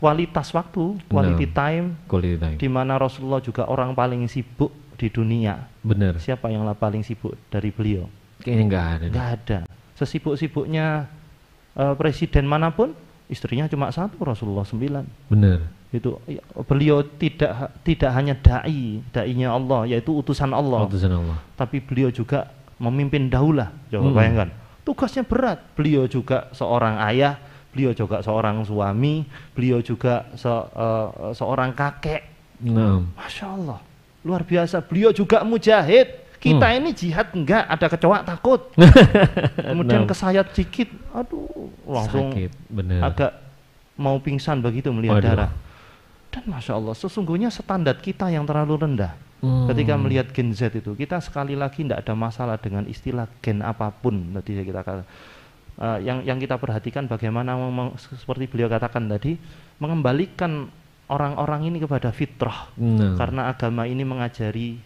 kualitas waktu, quality no, time, quality time. Di mana Rasulullah juga orang paling sibuk di dunia. Benar. Siapa yang paling sibuk dari beliau? Kayaknya nggak ada. Nggak ada. Sesibuk-sibuknya uh, presiden manapun, istrinya cuma satu Rasulullah sembilan. Benar itu ya, beliau tidak tidak hanya dai dainya Allah yaitu utusan Allah, utusan Allah. tapi beliau juga memimpin daulah coba hmm. bayangkan tugasnya berat beliau juga seorang ayah beliau juga seorang suami beliau juga se, uh, seorang kakek nah. masya Allah luar biasa beliau juga mujahid kita hmm. ini jihad enggak ada kecoa takut nah. kemudian nah. kesayat sedikit aduh langsung Sakit, bener. agak mau pingsan begitu melihat Waduh. darah dan masya Allah, sesungguhnya standar kita yang terlalu rendah. Hmm. Ketika melihat gen Z itu, kita sekali lagi tidak ada masalah dengan istilah gen apapun. Tadi kita kata, uh, eh, yang yang kita perhatikan bagaimana seperti beliau katakan tadi, mengembalikan orang-orang ini kepada fitrah, hmm. karena agama ini mengajari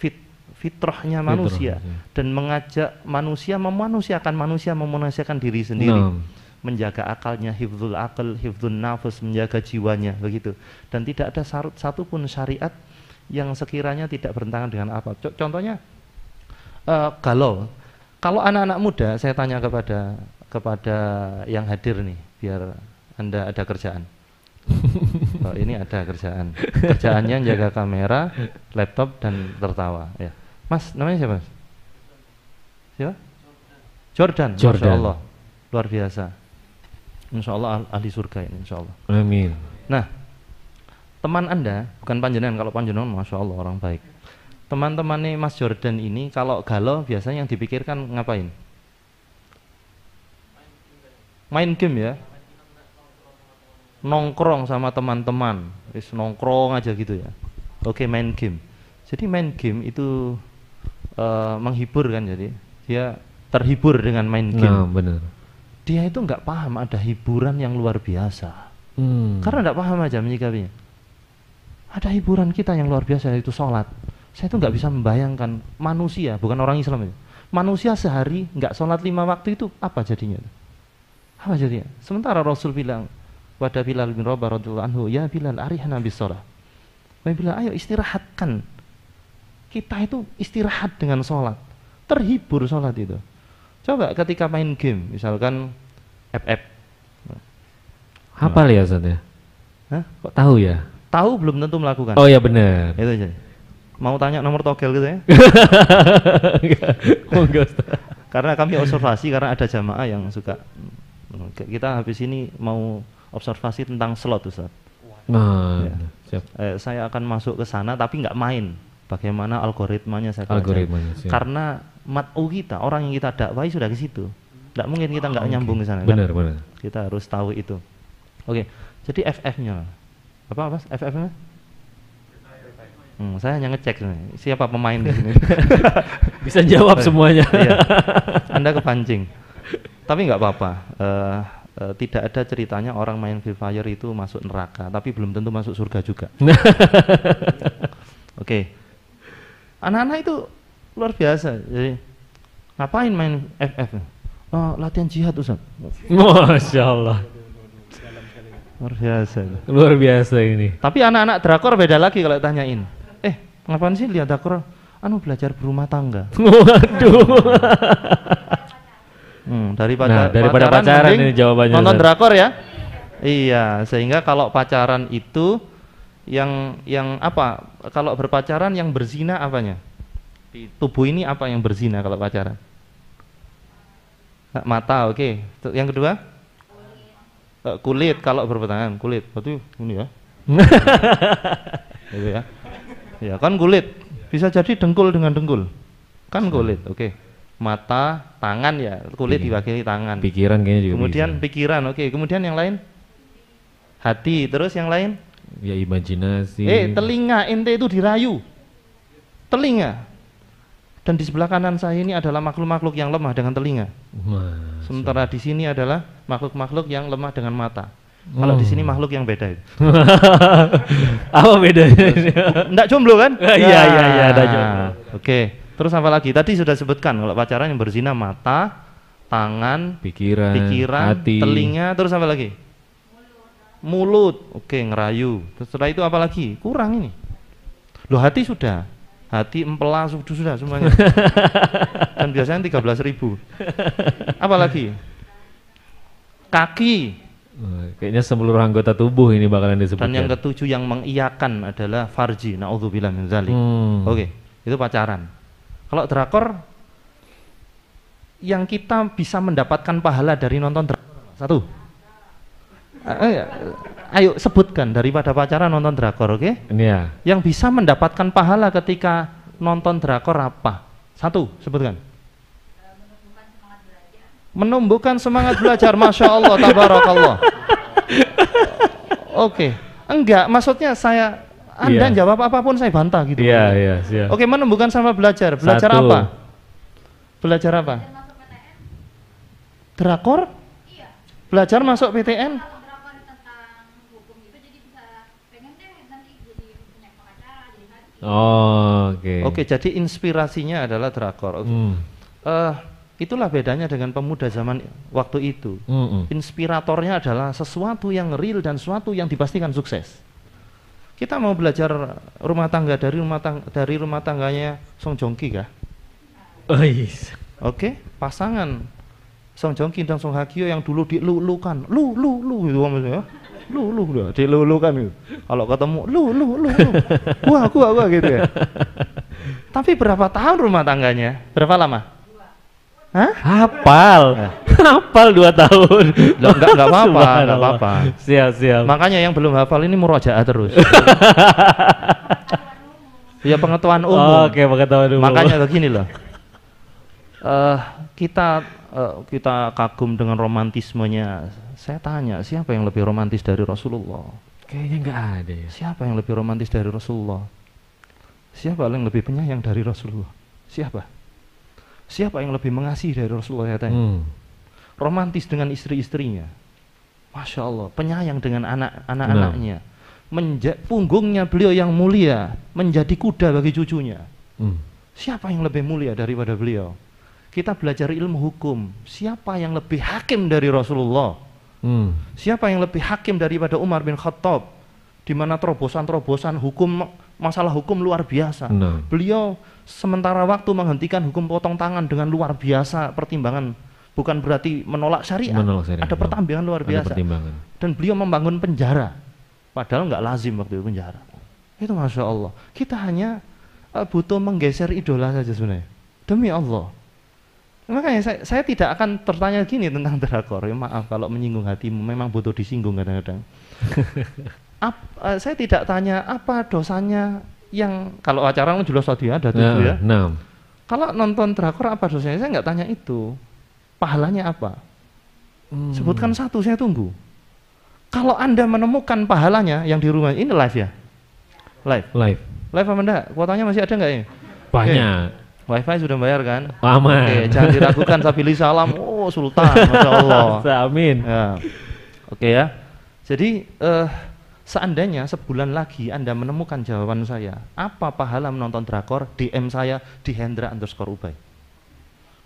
fit fitrahnya manusia fitrah, dan mengajak manusia memanusiakan manusia memanusiakan diri sendiri. Hmm menjaga akalnya, hifdzul akal, hifdzun nafas, menjaga jiwanya, begitu. Dan tidak ada satu pun syariat yang sekiranya tidak bertentangan dengan apa. Contohnya uh, eh, kalau Kalau anak-anak muda, saya tanya kepada kepada yang hadir nih, biar anda ada kerjaan. oh, ini ada kerjaan. Kerjaannya jaga kamera, laptop dan tertawa. Ya. Mas, namanya siapa? Siapa? Jordan. Jordan. Masya Allah, luar biasa. Insya Allah ahli surga ini insya Allah. Amin. Nah, teman anda bukan panjenengan kalau panjenengan masya Allah orang baik. Teman-temannya Mas Jordan ini kalau galau biasanya yang dipikirkan ngapain? Main game ya, nongkrong sama teman-teman, is nongkrong aja gitu ya. Oke main game. Jadi main game itu uh, menghibur kan jadi dia terhibur dengan main nah, game. Nah, bener dia itu nggak paham ada hiburan yang luar biasa. Hmm. Karena nggak paham aja menyikapinya. Ada hiburan kita yang luar biasa yaitu sholat. Saya itu nggak bisa membayangkan manusia, bukan orang Islam itu. Manusia sehari nggak sholat lima waktu itu apa jadinya? Apa jadinya? Sementara Rasul bilang, Wada Bilal bin Rabah radhiyallahu anhu, ya Bilal arih nabi sholat. bilang, ayo istirahatkan. Kita itu istirahat dengan sholat. Terhibur sholat itu. Coba ketika main game, misalkan FF. Hafal ya Ustaz ya? Hah? Kok tahu ya? Tahu belum tentu melakukan. Oh ya benar. Itu aja. Mau tanya nomor togel gitu ya? oh, enggak, karena kami observasi karena ada jamaah yang suka kita habis ini mau observasi tentang slot Ustaz. Nah, ya. siap. Eh, saya akan masuk ke sana tapi nggak main. Bagaimana algoritmanya saya Algoritmanya. Karena mat'u kita, orang yang kita dakwai sudah ke situ. Tidak mungkin kita nggak oh, nyambung ke sana benar, kan. Benar. Kita harus tahu itu. Oke, okay. jadi FF-nya apa apa? FF-nya? Hmm, saya hanya ngecek sebenarnya. siapa pemain di sini. Bisa jawab iya. semuanya. iya. Anda kepancing. Tapi nggak apa-apa. Uh, uh, tidak ada ceritanya orang main Free Fire itu masuk neraka, tapi belum tentu masuk surga juga. Oke. Okay. Anak-anak itu luar biasa jadi ngapain main FF oh, latihan jihad Ustaz Masya Allah luar biasa luar biasa ini tapi anak-anak drakor beda lagi kalau tanyain eh ngapain sih lihat drakor anu belajar berumah tangga waduh hmm, daripada nah, daripada pacaran, pacaran ini jawabannya nonton drakor ya iya sehingga kalau pacaran itu yang yang apa kalau berpacaran yang berzina apanya di tubuh ini apa yang berzina kalau pacaran? Mata, oke. Okay. Yang kedua? Kulit. Eh, kulit kalau berpetangan, kulit. Berarti ini ya. gitu ya. Ya kan kulit. Bisa jadi dengkul dengan dengkul. Kan kulit, oke. Okay. Mata, tangan ya, kulit iya. diwakili tangan. Pikiran kayaknya juga. Kemudian bisa. pikiran, oke. Okay. Kemudian yang lain? Hati, terus yang lain? Ya imajinasi. Eh, telinga ente itu dirayu telinga dan di sebelah kanan saya ini adalah makhluk-makhluk yang lemah dengan telinga. Sementara di sini adalah makhluk-makhluk yang lemah dengan mata. Oh. Kalau di sini hmm. makhluk yang beda itu. apa bedanya? Enggak jomblo kan? Iya iya iya ada ah, jomblo. Oke. Terus apa lagi? Tadi sudah sebutkan kalau pacaran yang berzina mata, tangan, pikiran, pikiran, hati, telinga, terus apa lagi? Mulut. Oke, ngerayu. Terus setelah itu apa lagi? Kurang ini. Loh hati sudah hati empela sudah sudah semuanya dan biasanya tiga belas ribu apalagi kaki kayaknya seluruh anggota tubuh ini bakalan disebutkan dan yang ketujuh yang mengiyakan adalah farji naudzubillah min zalik hmm. oke itu pacaran kalau drakor yang kita bisa mendapatkan pahala dari nonton drakor satu Eh, eh, ayo sebutkan daripada pacaran nonton drakor, oke? Okay? Iya. Yeah. Yang bisa mendapatkan pahala ketika nonton drakor apa? Satu, sebutkan. Menumbuhkan semangat belajar, masya Allah, tabarakallah. Oke, okay. enggak, maksudnya saya anda yeah. jawab apapun saya bantah gitu. Iya, yeah, iya, yeah, yeah. Oke, okay, menumbuhkan sama belajar. Belajar Satu. apa? Belajar apa? Drakor? Iya. Belajar masuk PTN? oke. Okay. Oke, okay, jadi inspirasinya adalah drakor. Mm. Uh, itulah bedanya dengan pemuda zaman waktu itu. Mm -mm. Inspiratornya adalah sesuatu yang real dan sesuatu yang dipastikan sukses. Kita mau belajar rumah tangga dari rumah tangga dari rumah tangganya Song Joong Ki kah? Oh, yes. Oke, okay? pasangan Song Joong Ki dan Song Ha Kyu yang dulu dilulukan, lu lu lu gitu maksudnya lu lu lu dilulu kan kalau ketemu lu lu lu, lu. gua gua gua gitu ya tapi berapa tahun rumah tangganya berapa lama Hah? Hafal. hafal 2 tahun. Loh, enggak enggak apa-apa, enggak apa-apa. Siap, siap. Makanya yang belum hafal ini murojaah terus. ya pengetahuan umum. Oh, Oke, okay, pengetahuan umum. Makanya begini loh. Uh, kita uh, kita kagum dengan romantismenya saya tanya, siapa yang lebih romantis dari Rasulullah? Kayaknya nggak ada ya. Siapa yang lebih romantis dari Rasulullah? Siapa yang lebih penyayang dari Rasulullah? Siapa? Siapa yang lebih mengasihi dari Rasulullah? Saya tanya. Hmm. Romantis dengan istri-istrinya. Masya Allah, penyayang dengan anak-anak-anaknya. Menja punggungnya beliau yang mulia menjadi kuda bagi cucunya. Hmm. Siapa yang lebih mulia daripada beliau? Kita belajar ilmu hukum. Siapa yang lebih hakim dari Rasulullah? Hmm. Siapa yang lebih hakim daripada Umar bin Khattab? Di mana terobosan-terobosan hukum masalah hukum luar biasa. Nah. Beliau sementara waktu menghentikan hukum potong tangan dengan luar biasa pertimbangan bukan berarti menolak syariat. Menolak syariat. Ada pertimbangan luar biasa. Ada Dan beliau membangun penjara, padahal nggak lazim waktu itu penjara. Itu masya Allah. Kita hanya eh, butuh menggeser idola saja sebenarnya. Demi Allah. Makanya saya, saya tidak akan tertanya gini tentang drakor. Ya, maaf kalau menyinggung hatimu, memang butuh disinggung kadang-kadang. uh, saya tidak tanya apa dosanya yang kalau acara kan jelas tadi ada tujuh nah, ya. Nah. Kalau nonton drakor apa dosanya? Saya nggak tanya itu. Pahalanya apa? Hmm. Sebutkan satu, saya tunggu. Kalau anda menemukan pahalanya yang di rumah ini live ya, live, live, live apa enggak? Kuotanya masih ada enggak ini? Banyak. Okay Wifi sudah bayar kan? Aman. Oke, jangan diragukan Saya pilih Salam. Oh, Sultan, Masya Allah. Amin. Ya. Oke ya. Jadi eh, seandainya sebulan lagi Anda menemukan jawaban saya, apa pahala menonton drakor? DM saya di Hendra underscore Ubay.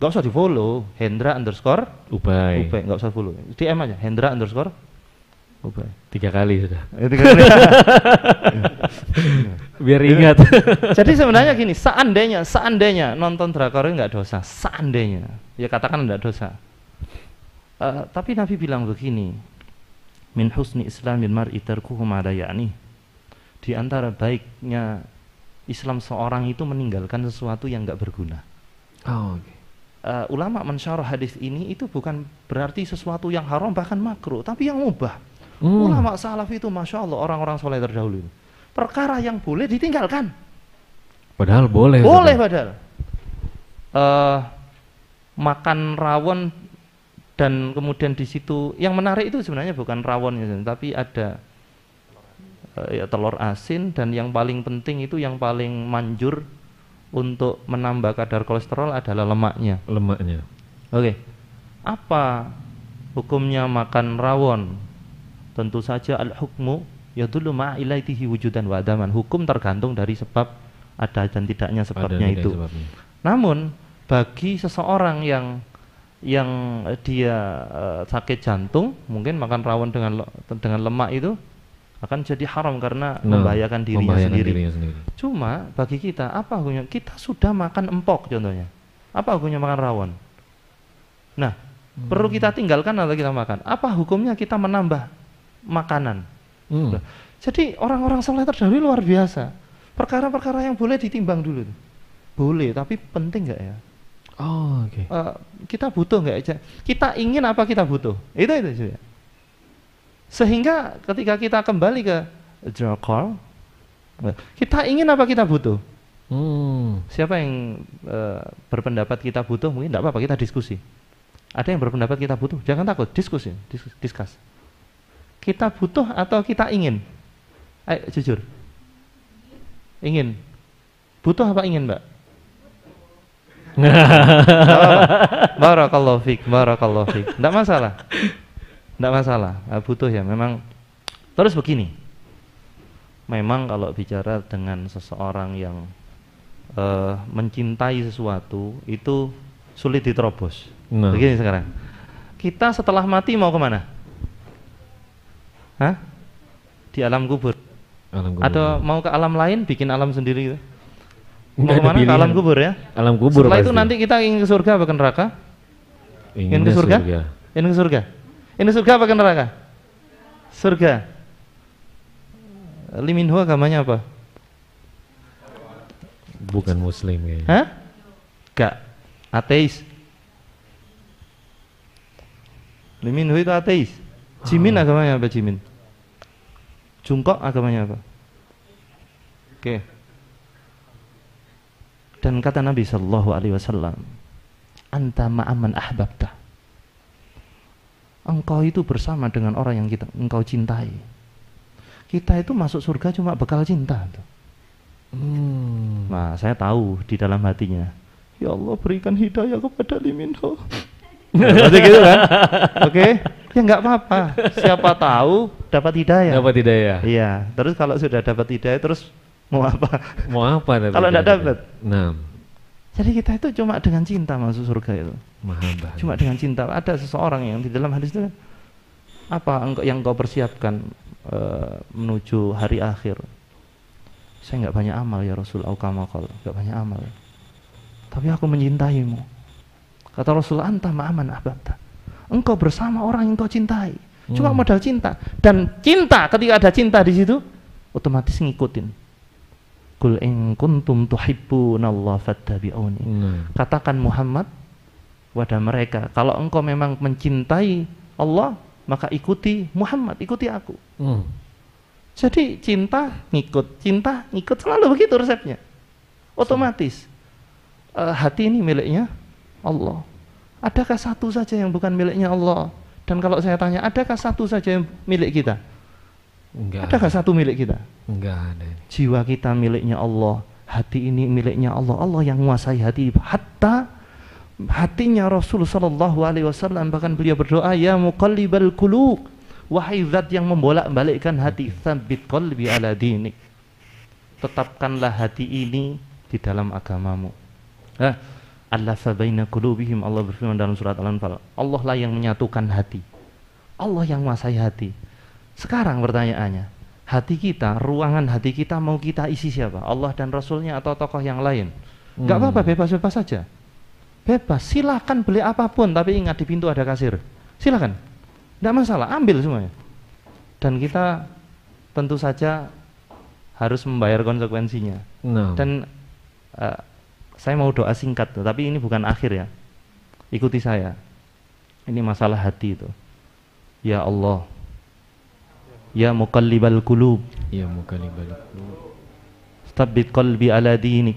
Gak usah di follow, Hendra underscore Ubay. Ubay, gak usah follow. DM aja, Hendra underscore Lupa. Tiga kali sudah. Eh, tiga kali. Iya. Biar iya. ingat. Jadi sebenarnya gini, seandainya, seandainya nonton drakor itu nggak dosa, seandainya, ya katakan nggak dosa. Uh, tapi Nabi bilang begini, min husni Islam min mar'i humadaya yani. Di antara baiknya Islam seorang itu meninggalkan sesuatu yang nggak berguna. Oh, okay. uh, eh, ulama mensyarah hadis ini itu bukan berarti sesuatu yang haram bahkan makruh, tapi yang mubah. Hmm. Ulama salaf itu masya Allah orang-orang soleh terdahulu ini. Perkara yang boleh ditinggalkan. Padahal boleh. Boleh padahal. Uh, makan rawon dan kemudian di situ yang menarik itu sebenarnya bukan rawonnya tapi ada uh, ya, telur asin dan yang paling penting itu yang paling manjur untuk menambah kadar kolesterol adalah lemaknya. Lemaknya. Oke. Okay. Apa hukumnya makan rawon tentu saja al-hukmu dulu ma'ilaitihi wujud dan wadaman Hukum tergantung dari sebab ada dan tidaknya sebabnya ada, itu. Sebabnya. Namun bagi seseorang yang yang eh, dia uh, sakit jantung, mungkin makan rawon dengan dengan lemak itu akan jadi haram karena nah, membahayakan dirinya membahayakan sendiri. dirinya sendiri. Cuma bagi kita apa hukumnya? Kita sudah makan empok contohnya. Apa hukumnya makan rawon? Nah, hmm. perlu kita tinggalkan atau kita makan? Apa hukumnya kita menambah makanan. Hmm. Jadi orang-orang soleh terdahulu luar biasa. Perkara-perkara yang boleh ditimbang dulu. Boleh, tapi penting nggak ya? Oh, oke. Okay. Uh, eh, kita butuh nggak? Ya? Kita ingin apa kita butuh? Itu itu saja. Ya. Sehingga ketika kita kembali ke Jokol, eh, kita ingin apa kita butuh? Hmm. Siapa yang uh, berpendapat kita butuh mungkin tidak apa-apa kita diskusi. Ada yang berpendapat kita butuh, jangan takut diskusi, diskus, diskus. Kita butuh atau kita ingin? Ayo jujur. Ingin. Butuh apa ingin, Mbak? Barakallahu fiik, barakallahu fiik. Enggak masalah. Enggak masalah. Ah, butuh ya memang. Terus begini. Memang kalau bicara dengan seseorang yang uh, mencintai sesuatu itu sulit diterobos. Nah. Begini sekarang. Kita setelah mati mau kemana? Hah? Di alam kubur. Alam kubur. Atau mau ke alam lain bikin alam sendiri gitu. Mau kemana? Ke alam kubur ya? Alam kubur Setelah pasti. itu nanti kita ingin ke surga apa ke neraka? Ingin, ingin ke surga? surga? Ingin ke surga? Ingin surga apa ke neraka? Surga. Liminhu agamanya apa? Bukan muslim ya. Hah? Gak. Ateis. Liminhu itu ateis. Jimin ah. agamanya apa Jimin? Jungkok agamanya apa? Oke. Okay. Dan kata Nabi Shallallahu Alaihi Wasallam, anta ma'aman ahbabta. Engkau itu bersama dengan orang yang kita engkau cintai. Kita itu masuk surga cuma bekal cinta. Hmm. Nah, saya tahu di dalam hatinya. Ya Allah berikan hidayah kepada liminho. gitu kan? Oke. Ya nggak apa-apa. Siapa tahu dapat hidayah. Dapat hidayah. Iya. Terus kalau sudah dapat hidayah terus mau apa? Mau apa? kalau nggak dapat. Nah. Jadi kita itu cuma dengan cinta masuk surga itu. Mahabah. Cuma dengan cinta. Ada seseorang yang di dalam hadis itu apa engkau yang kau persiapkan e, menuju hari akhir? Saya nggak banyak amal ya Rasul. Aukamakol. Nggak banyak amal. Tapi aku mencintaimu. Kata Rasul, anta ma'aman ahbabta engkau bersama orang yang kau cintai. Hmm. Cuma modal cinta. Dan cinta ketika ada cinta di situ otomatis ngikutin. Kul ing kuntum fattabi'uni. Hmm. Katakan Muhammad kepada mereka, kalau engkau memang mencintai Allah, maka ikuti Muhammad, ikuti aku. Hmm. Jadi cinta ngikut, cinta ngikut selalu begitu resepnya. Otomatis. Uh, hati ini miliknya Allah. Adakah satu saja yang bukan miliknya Allah? Dan kalau saya tanya, adakah satu saja yang milik kita? Enggak. Adakah satu milik kita? Enggak ada. Jiwa kita miliknya Allah, hati ini miliknya Allah. Allah yang menguasai hati. Hatta hatinya Rasul Shallallahu Alaihi Wasallam bahkan beliau berdoa ya muqallibal kuluk, wahai zat yang membolak-balikkan hati sabit qalbi ala dinik tetapkanlah hati ini di dalam agamamu. Nah, Allafa baina qulubihim Allah berfirman dalam surat Al-Anfal Allah lah yang menyatukan hati Allah yang menguasai hati sekarang pertanyaannya hati kita ruangan hati kita mau kita isi siapa Allah dan Rasulnya atau tokoh yang lain nggak hmm. apa-apa bebas-bebas saja bebas silahkan beli apapun tapi ingat di pintu ada kasir silahkan tidak masalah ambil semuanya dan kita tentu saja harus membayar konsekuensinya. No. Nah. Dan eh, saya mau doa singkat, tapi ini bukan akhir ya. Ikuti saya. Ini masalah hati itu. Ya Allah. Ya muqallibal qulub. Ya muqallibal qulub. Stabbit qalbi ala dinik.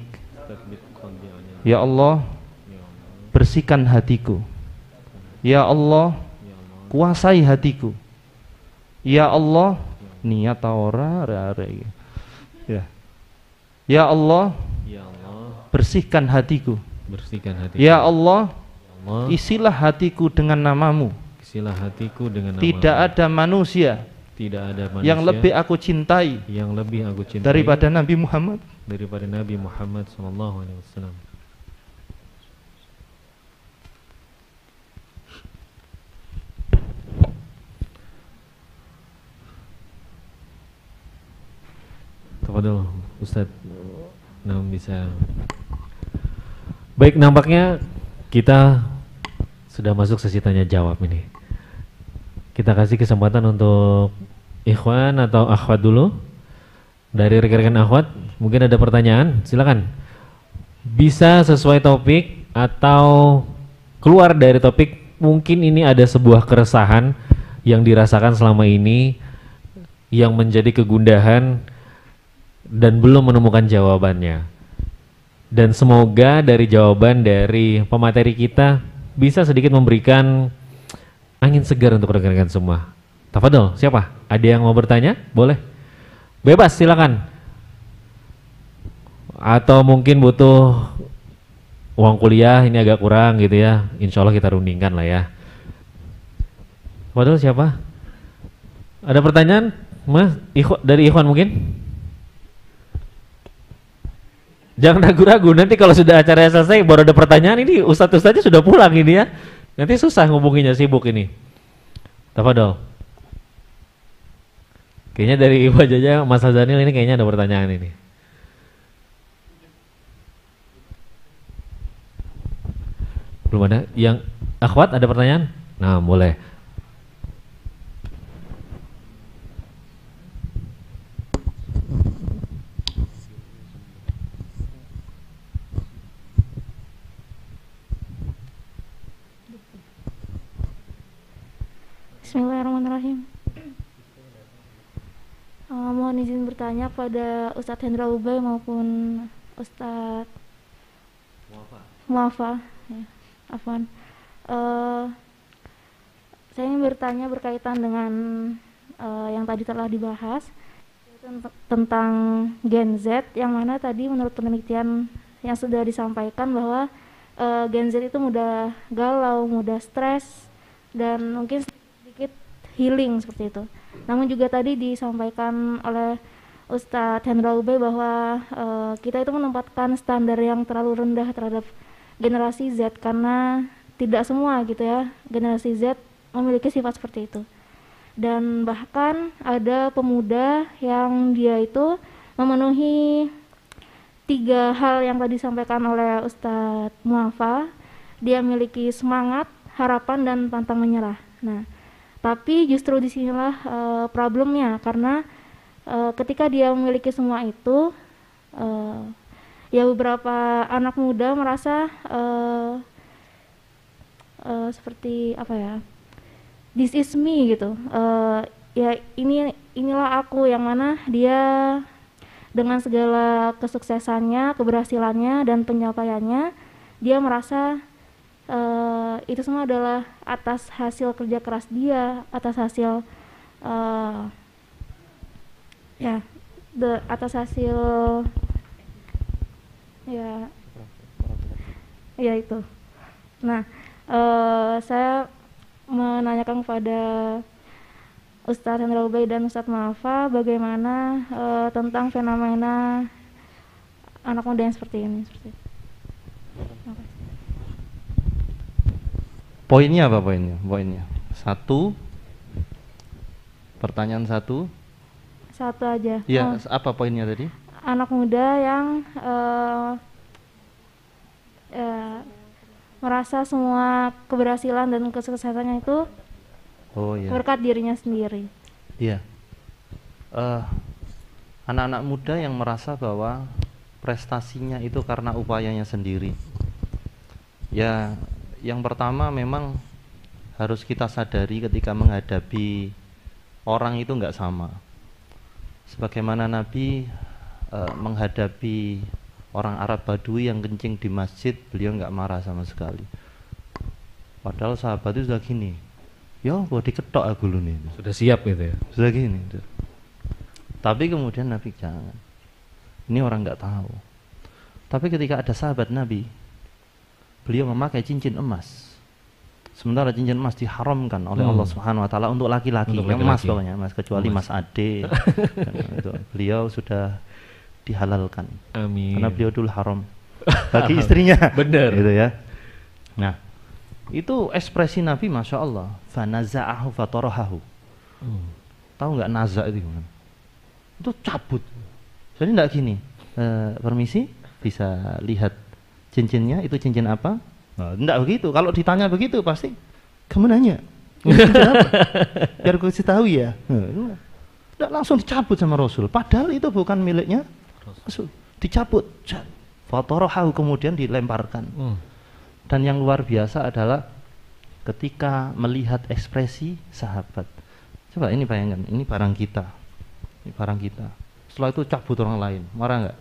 Ya Allah, ya bersihkan hatiku. Ya, ya Allah, kuasai hatiku. Ya Allah, niat ora Ya. Ya Allah, bersihkan hatiku. Bersihkan hatiku. Ya Allah, ya Allah isilah hatiku dengan namamu. Isilah hatiku dengan namamu. Tidak ada manusia tidak ada manusia yang lebih aku cintai yang lebih aku cintai daripada Nabi Muhammad daripada Nabi Muhammad sallallahu alaihi wasallam Tafadhol Ustaz, nah bisa Baik, nampaknya kita sudah masuk sesi tanya jawab ini. Kita kasih kesempatan untuk Ikhwan atau Akhwat dulu. Dari rekan-rekan Akhwat, mungkin ada pertanyaan, silakan. Bisa sesuai topik atau keluar dari topik, mungkin ini ada sebuah keresahan yang dirasakan selama ini yang menjadi kegundahan dan belum menemukan jawabannya dan semoga dari jawaban dari pemateri kita bisa sedikit memberikan angin segar untuk rekan-rekan semua. Tafadol, siapa? Ada yang mau bertanya? Boleh. Bebas, silakan. Atau mungkin butuh uang kuliah ini agak kurang gitu ya. Insya Allah kita rundingkan lah ya. Tafadol siapa? Ada pertanyaan? Mas, Ikhwan, dari Ikhwan mungkin? Jangan ragu-ragu nanti kalau sudah acaranya selesai baru ada pertanyaan ini ustadz ustadznya sudah pulang ini ya. Nanti susah ngubunginya sibuk ini. Tapa Tafadol. Kayaknya dari wajahnya Mas Hazanil ini kayaknya ada pertanyaan ini. Belum ada. Yang akhwat ada pertanyaan? Nah, boleh. Bismillahirrahmanirrahim uh, mohon izin bertanya pada Ustadz Hendra Ubay maupun Ustadz Muafa, Muafa. Ya, Afwan uh, saya ingin bertanya berkaitan dengan uh, yang tadi telah dibahas tentang Gen Z yang mana tadi menurut penelitian yang sudah disampaikan bahwa uh, Gen Z itu mudah galau, mudah stres dan mungkin healing seperti itu. Namun juga tadi disampaikan oleh Ustadz Hendra Ube bahwa uh, kita itu menempatkan standar yang terlalu rendah terhadap generasi Z karena tidak semua gitu ya generasi Z memiliki sifat seperti itu dan bahkan ada pemuda yang dia itu memenuhi tiga hal yang tadi disampaikan oleh Ustadz Muafa dia memiliki semangat harapan dan pantang menyerah nah tapi justru disinilah e, problemnya karena e, ketika dia memiliki semua itu, e, ya beberapa anak muda merasa e, e, seperti apa ya, this is me gitu. E, ya ini inilah aku yang mana dia dengan segala kesuksesannya, keberhasilannya dan pencapaiannya, dia merasa uh, itu semua adalah atas hasil kerja keras dia atas hasil uh, ya the atas hasil ya ya itu nah uh, saya menanyakan kepada Ustadz Hendra Ubay dan Ustadz Maafa bagaimana uh, tentang fenomena anak muda yang seperti ini seperti ini. Okay. Poinnya apa poinnya? Poinnya satu. Pertanyaan satu. Satu aja. Iya. Oh. Apa poinnya tadi? Anak muda yang uh, uh, merasa semua keberhasilan dan kesuksesannya itu oh, iya. berkat dirinya sendiri. Iya. Uh, anak-anak muda yang merasa bahwa prestasinya itu karena upayanya sendiri. Ya, yang pertama memang harus kita sadari ketika menghadapi orang itu nggak sama. Sebagaimana Nabi e, menghadapi orang Arab Badui yang kencing di masjid, beliau nggak marah sama sekali. Padahal sahabat itu sudah gini, ya gue diketok aku lu Sudah siap gitu ya? Sudah gini. itu. Tapi kemudian Nabi jangan. Ini orang nggak tahu. Tapi ketika ada sahabat Nabi beliau memakai cincin emas. Sementara cincin emas diharamkan oleh hmm. Allah Subhanahu wa taala untuk laki-laki, yang laki emas pokoknya, emas kecuali emas mas Ade. itu. Beliau sudah dihalalkan. Amin. Karena beliau dulu haram bagi istrinya. Benar. gitu ya. Nah, itu ekspresi Nabi Masya Allah. Fanaza'ahu fatorohahu. Hmm. Tahu nggak naza itu gimana? Itu cabut. Jadi nggak gini. E, permisi, bisa lihat cincinnya itu cincin apa? Nah, enggak begitu. Kalau ditanya begitu pasti kamu nanya. Biar gue kasih tahu ya. Nah, langsung dicabut sama Rasul. Padahal itu bukan miliknya Rasul. Dicabut. Fatorohahu kemudian dilemparkan. Hmm. Dan yang luar biasa adalah ketika melihat ekspresi sahabat. Coba ini bayangkan, ini barang kita. Ini barang kita. Setelah itu cabut orang lain, marah enggak?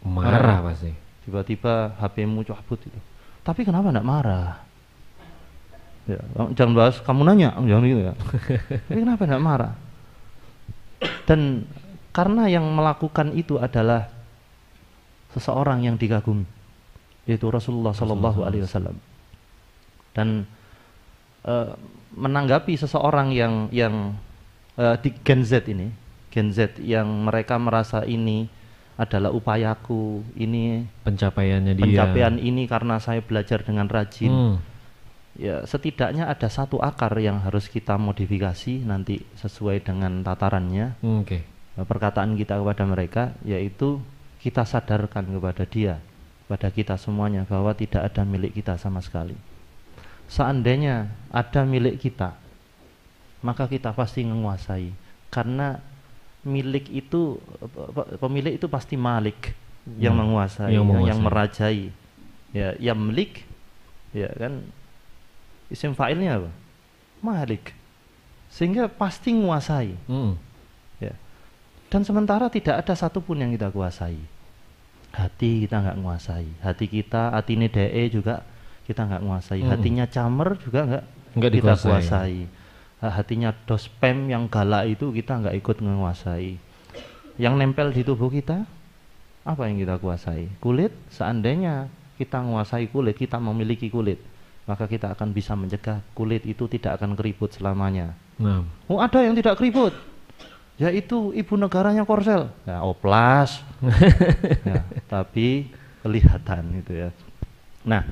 Marah, marah pasti tiba-tiba HP-mu cabut itu tapi kenapa tidak marah ya, jangan bahas kamu nanya jangan gitu ya tapi kenapa tidak marah dan karena yang melakukan itu adalah seseorang yang dikagumi yaitu Rasulullah Shallallahu Alaihi Wasallam dan uh, menanggapi seseorang yang yang uh, di Gen Z ini Gen Z yang mereka merasa ini adalah upayaku ini pencapaiannya dia pencapaian ini karena saya belajar dengan rajin hmm. ya setidaknya ada satu akar yang harus kita modifikasi nanti sesuai dengan tatarannya hmm, okay. perkataan kita kepada mereka yaitu kita sadarkan kepada dia kepada kita semuanya bahwa tidak ada milik kita sama sekali seandainya ada milik kita maka kita pasti menguasai karena milik itu pemilik itu pasti malik hmm. Ya, yang menguasai yang, menguasai. yang merajai ya yang milik ya kan isim fa'ilnya apa malik sehingga pasti menguasai hmm. ya dan sementara tidak ada satupun yang kita kuasai hati kita nggak menguasai hati kita hati ini de juga kita nggak menguasai hmm. hatinya camer juga nggak kita dikuasai. kuasai hatinya dospem yang galak itu kita nggak ikut menguasai. Yang nempel di tubuh kita, apa yang kita kuasai? Kulit, seandainya kita menguasai kulit, kita memiliki kulit, maka kita akan bisa mencegah kulit itu tidak akan keriput selamanya. Nah. Oh ada yang tidak keriput, yaitu ibu negaranya Korsel, ya, oplas, ya, tapi kelihatan gitu ya. Nah,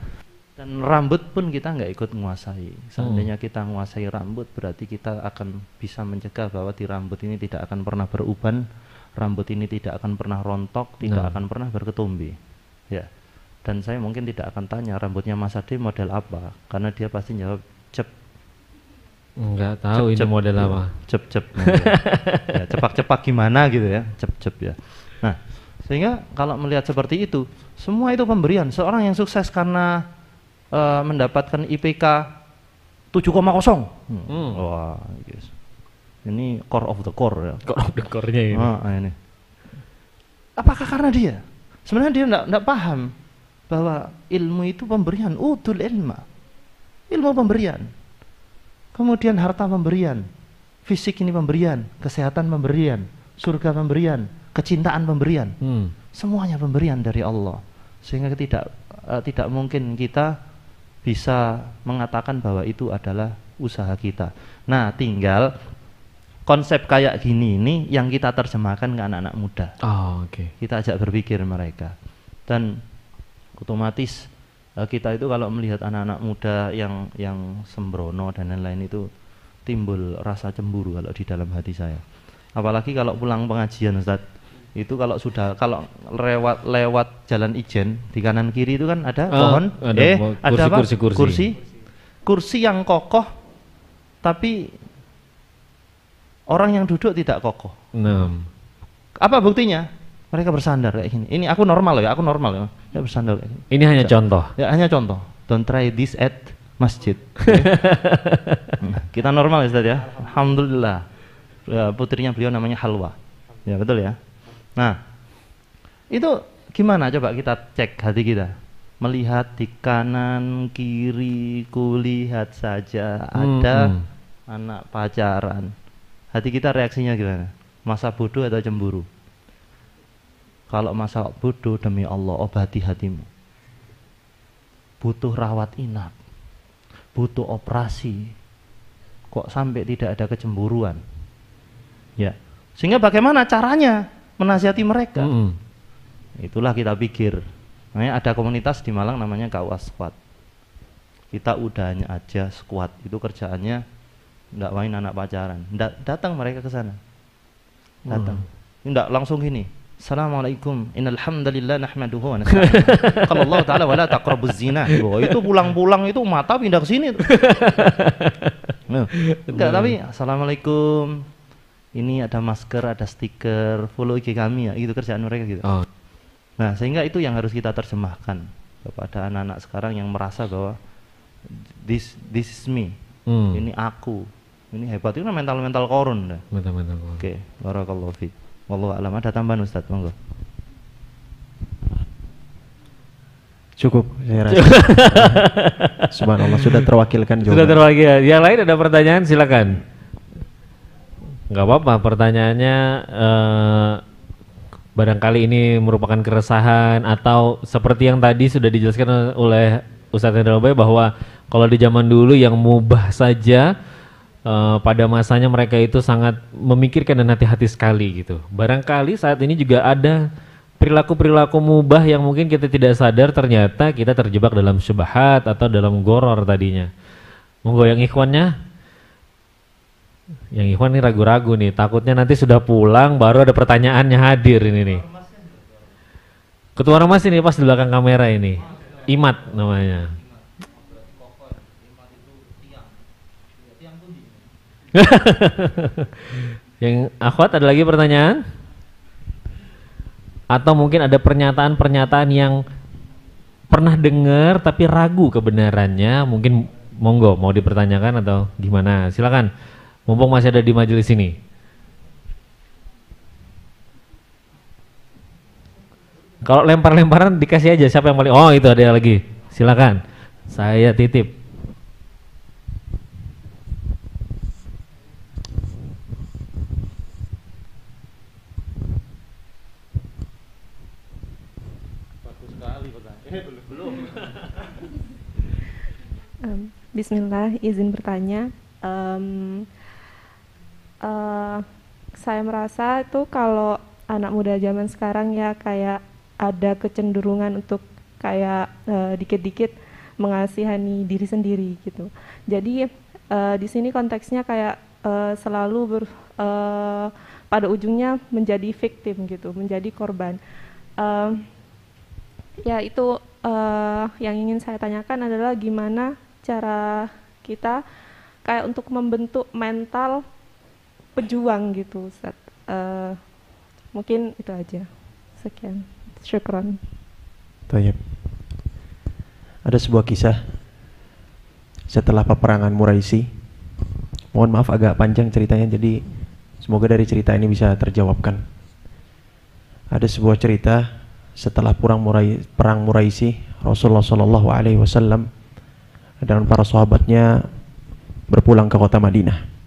dan rambut pun kita nggak ikut menguasai. Seandainya hmm. kita menguasai rambut, berarti kita akan bisa mencegah bahwa di rambut ini tidak akan pernah beruban, rambut ini tidak akan pernah rontok, tidak nah. akan pernah berketumbi. Ya. Dan saya mungkin tidak akan tanya rambutnya Mas Ade model apa, karena dia pasti jawab cep. Enggak tahu cep, ini cep, model ya. apa. Iya. Cep cep. ya, cepak-cepak gimana gitu ya, cep cep ya. Nah, sehingga kalau melihat seperti itu, semua itu pemberian. Seorang yang sukses karena uh, mendapatkan IPK 7,0. Hmm. Hmm. Wah, yes. ini core of the core ya. Core of the core-nya ini. Ah, ah ini. Apakah karena dia? Sebenarnya dia enggak enggak paham bahwa ilmu itu pemberian, utul ilma. Ilmu pemberian. Kemudian harta pemberian, fisik ini pemberian, kesehatan pemberian, surga pemberian, kecintaan pemberian. Hmm. Semuanya pemberian dari Allah. Sehingga tidak uh, tidak mungkin kita bisa mengatakan bahwa itu adalah usaha kita. Nah, tinggal konsep kayak gini ini yang kita terjemahkan ke anak-anak muda. Oh, oke. Okay. Kita ajak berpikir mereka. Dan otomatis eh, kita itu kalau melihat anak-anak muda yang yang sembrono dan lain-lain itu timbul rasa cemburu kalau di dalam hati saya. Apalagi kalau pulang pengajian Ustaz itu kalau sudah kalau lewat lewat jalan Ijen di kanan kiri itu kan ada ah, pohon ada, eh kursi, ada apa kursi, kursi. kursi kursi yang kokoh tapi orang yang duduk tidak kokoh apa buktinya mereka bersandar kayak gini ini aku normal loh ya aku normal loh ya bersandar kayak gini. ini hanya contoh ya hanya contoh don't try this at masjid eh, kita normal ya ya Alhamdulillah ya, putrinya beliau namanya Halwa ya betul ya Nah, itu gimana coba kita cek hati kita? Melihat di kanan kiri kulihat saja ada hmm, hmm. anak pacaran. Hati kita reaksinya gimana? Masa bodoh atau cemburu? Kalau masa bodoh demi Allah obati hatimu. Butuh rawat inap. Butuh operasi. Kok sampai tidak ada kecemburuan? Ya. Sehingga bagaimana caranya? menasihati mereka. Mm -hmm. Itulah kita pikir. ada komunitas di Malang namanya kawas Squad. Kita udahnya aja squad. Itu kerjaannya enggak main anak pacaran. Enggak datang mereka ke sana. Datang. Mm. langsung gini. Assalamualaikum. Innalhamdalillah nahmaduhu wa nasta'inuhu. Kalau Allah taala wala taqrabuz zina. Oh, itu pulang-pulang itu mata pindah ke sini. Enggak, tapi Assalamualaikum ini ada masker, ada stiker, follow IG kami ya, itu kerjaan mereka gitu. Oh. Nah, sehingga itu yang harus kita terjemahkan kepada anak-anak sekarang yang merasa bahwa this this is me. Hmm. Ini aku. Ini hebat itu kan mental-mental korun dah. Mental-mental korun. Oke, okay. barakallahu fiik. Wallahu alam ada tambahan Ustaz, monggo. Cukup, saya rasa. Subhanallah sudah terwakilkan juga. Sudah terwakil. Yang lain ada pertanyaan silakan. Nggak apa-apa. Pertanyaannya eh, barangkali ini merupakan keresahan atau seperti yang tadi sudah dijelaskan oleh Ustadz Hendral bahwa kalau di zaman dulu yang mubah saja Uh, pada masanya mereka itu sangat memikirkan dan hati-hati sekali gitu. Barangkali saat ini juga ada perilaku-perilaku mubah yang mungkin kita tidak sadar ternyata kita terjebak dalam syubhat atau dalam goror tadinya. Monggo yang ikhwannya yang Ikhwan ini ragu-ragu nih, takutnya nanti sudah pulang baru ada pertanyaannya hadir ini nih. Ketua Ormas ini pas di belakang kamera ini. Imat namanya. yang akhwat ada lagi pertanyaan? Atau mungkin ada pernyataan-pernyataan yang pernah dengar tapi ragu kebenarannya, mungkin monggo mau dipertanyakan atau gimana? Silakan mumpung masih ada di majelis ini. Kalau lempar-lemparan dikasih aja siapa yang paling oh itu ada lagi. Silakan. Saya titip. um, Bismillah, izin bertanya. Um, uh, saya merasa itu kalau anak muda zaman sekarang ya kayak ada kecenderungan untuk kayak dikit eh, dikit-dikit mengasihani diri sendiri gitu. Jadi uh, di sini konteksnya kayak uh, selalu ber, uh, pada ujungnya menjadi victim gitu, menjadi korban. Uh, ya itu uh, yang ingin saya tanyakan adalah gimana cara kita kayak untuk membentuk mental pejuang gitu Ustaz. Uh, mungkin itu aja. Sekian. Syukron. Tanya. Ada sebuah kisah setelah peperangan Muraisi. Mohon maaf agak panjang ceritanya jadi semoga dari cerita ini bisa terjawabkan. Ada sebuah cerita setelah perang Murai, perang Muraisi Rasulullah Shallallahu Alaihi Wasallam dan para sahabatnya berpulang ke kota Madinah.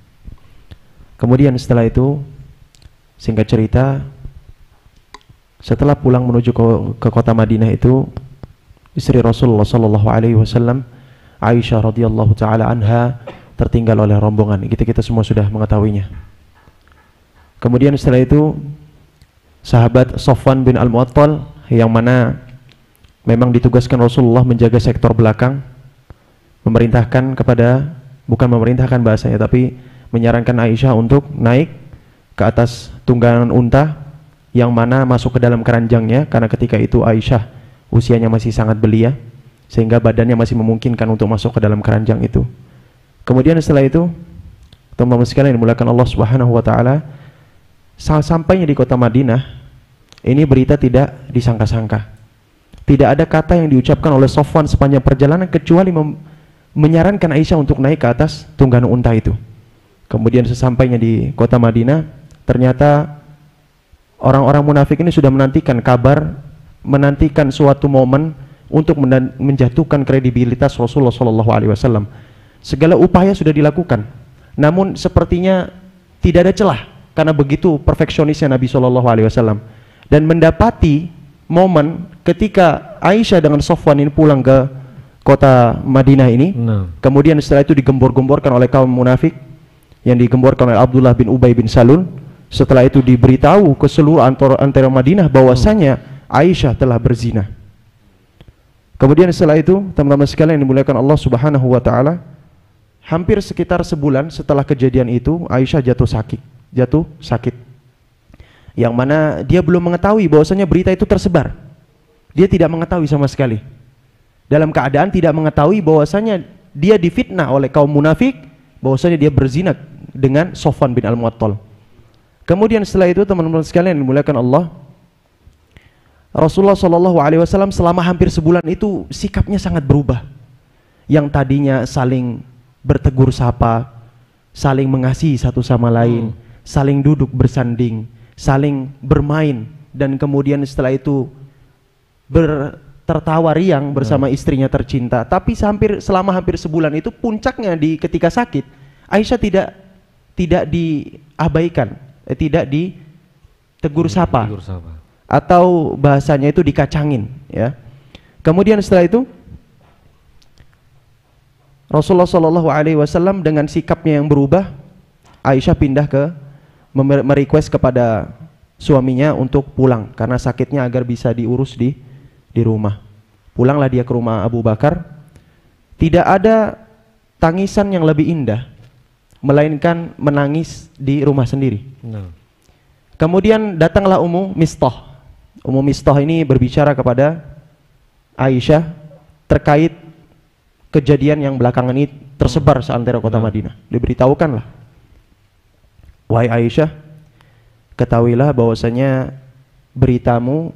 Kemudian setelah itu singkat cerita setelah pulang menuju ke, ke kota Madinah itu istri Rasulullah Shallallahu Alaihi Wasallam Aisyah radhiyallahu taala anha tertinggal oleh rombongan kita kita semua sudah mengetahuinya kemudian setelah itu sahabat Sofwan bin Al Muattal yang mana memang ditugaskan Rasulullah menjaga sektor belakang memerintahkan kepada bukan memerintahkan bahasanya tapi menyarankan Aisyah untuk naik ke atas tunggangan unta yang mana masuk ke dalam keranjangnya karena ketika itu Aisyah usianya masih sangat belia sehingga badannya masih memungkinkan untuk masuk ke dalam keranjang itu. Kemudian setelah itu, teman-teman sekalian dimulakan Allah Subhanahu wa taala, sampainya di kota Madinah, ini berita tidak disangka-sangka. Tidak ada kata yang diucapkan oleh Sofwan sepanjang perjalanan kecuali menyarankan Aisyah untuk naik ke atas tunggangan unta itu. Kemudian sesampainya di kota Madinah, ternyata orang-orang munafik ini sudah menantikan kabar, menantikan suatu momen untuk menjatuhkan kredibilitas Rasulullah Shallallahu Alaihi Wasallam. Segala upaya sudah dilakukan, namun sepertinya tidak ada celah karena begitu perfeksionisnya Nabi Shallallahu Alaihi Wasallam dan mendapati momen ketika Aisyah dengan Sofwan ini pulang ke kota Madinah ini, nah. kemudian setelah itu digembor-gemborkan oleh kaum munafik, yang digemborkan oleh Abdullah bin Ubay bin Salul setelah itu diberitahu ke seluruh antara, antara Madinah bahwasanya Aisyah telah berzina kemudian setelah itu teman-teman sekalian yang dimuliakan Allah subhanahu wa ta'ala hampir sekitar sebulan setelah kejadian itu Aisyah jatuh sakit jatuh sakit yang mana dia belum mengetahui bahwasanya berita itu tersebar dia tidak mengetahui sama sekali dalam keadaan tidak mengetahui bahwasanya dia difitnah oleh kaum munafik bahwasanya dia berzina dengan Sofwan bin Al-Muattal. Kemudian setelah itu teman-teman sekalian dimuliakan Allah, Rasulullah Shallallahu Alaihi Wasallam selama hampir sebulan itu sikapnya sangat berubah. Yang tadinya saling bertegur sapa, saling mengasihi satu sama lain, hmm. saling duduk bersanding, saling bermain, dan kemudian setelah itu ber tertawa riang bersama hmm. istrinya tercinta. Tapi hampir selama hampir sebulan itu puncaknya di ketika sakit, Aisyah tidak tidak diabaikan, eh, tidak ditegur sapa. Tegur sapa atau bahasanya itu dikacangin ya. Kemudian setelah itu Rasulullah Shallallahu alaihi wasallam dengan sikapnya yang berubah Aisyah pindah ke merequest kepada suaminya untuk pulang karena sakitnya agar bisa diurus di di rumah. Pulanglah dia ke rumah Abu Bakar. Tidak ada tangisan yang lebih indah melainkan menangis di rumah sendiri. No. Kemudian datanglah Ummu Mistah. Ummu Mistah ini berbicara kepada Aisyah terkait kejadian yang belakangan ini tersebar hmm. seantero kota no. Madinah. Diberitahukanlah. Wahai Aisyah, ketahuilah bahwasanya beritamu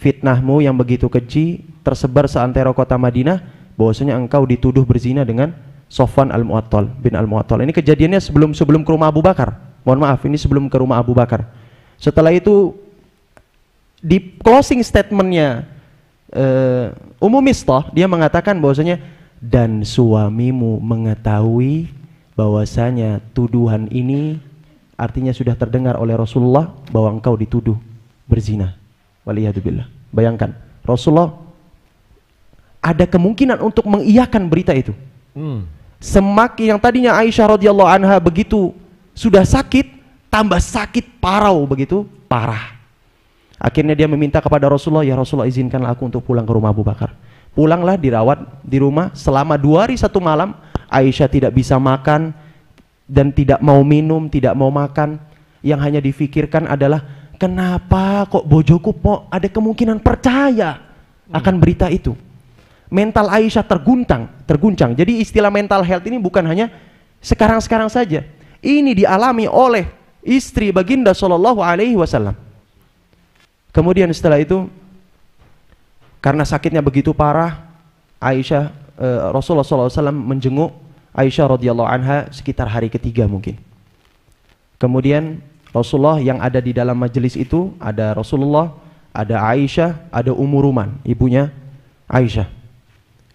fitnahmu yang begitu keji tersebar seantero kota Madinah bahwasanya engkau dituduh berzina dengan Sofwan al-Mu'attal bin al-Mu'attal. Ini kejadiannya sebelum sebelum ke rumah Abu Bakar. Mohon maaf, ini sebelum ke rumah Abu Bakar. Setelah itu di closing statementnya uh, eh, Umum Mistah dia mengatakan bahwasanya dan suamimu mengetahui bahwasanya tuduhan ini artinya sudah terdengar oleh Rasulullah bahwa engkau dituduh berzina. Waliyadubillah. Bayangkan, Rasulullah ada kemungkinan untuk mengiyakan berita itu. Hmm. Semakin yang tadinya Aisyah radhiyallahu anha begitu sudah sakit, tambah sakit parau begitu, parah. Akhirnya dia meminta kepada Rasulullah, ya Rasulullah izinkanlah aku untuk pulang ke rumah Abu Bakar. Pulanglah dirawat di rumah selama dua hari satu malam. Aisyah tidak bisa makan dan tidak mau minum, tidak mau makan. Yang hanya difikirkan adalah kenapa kok bojoku po ada kemungkinan percaya akan hmm. berita itu. Mental Aisyah terguntang, terguncang. Jadi istilah mental health ini bukan hanya sekarang-sekarang saja. Ini dialami oleh istri Baginda Shallallahu alaihi wasallam. Kemudian setelah itu karena sakitnya begitu parah, Aisyah eh, Rasulullah SAW menjenguk Aisyah radhiyallahu anha sekitar hari ketiga mungkin. Kemudian Rasulullah yang ada di dalam majelis itu ada Rasulullah, ada Aisyah, ada Umuruman ibunya Aisyah.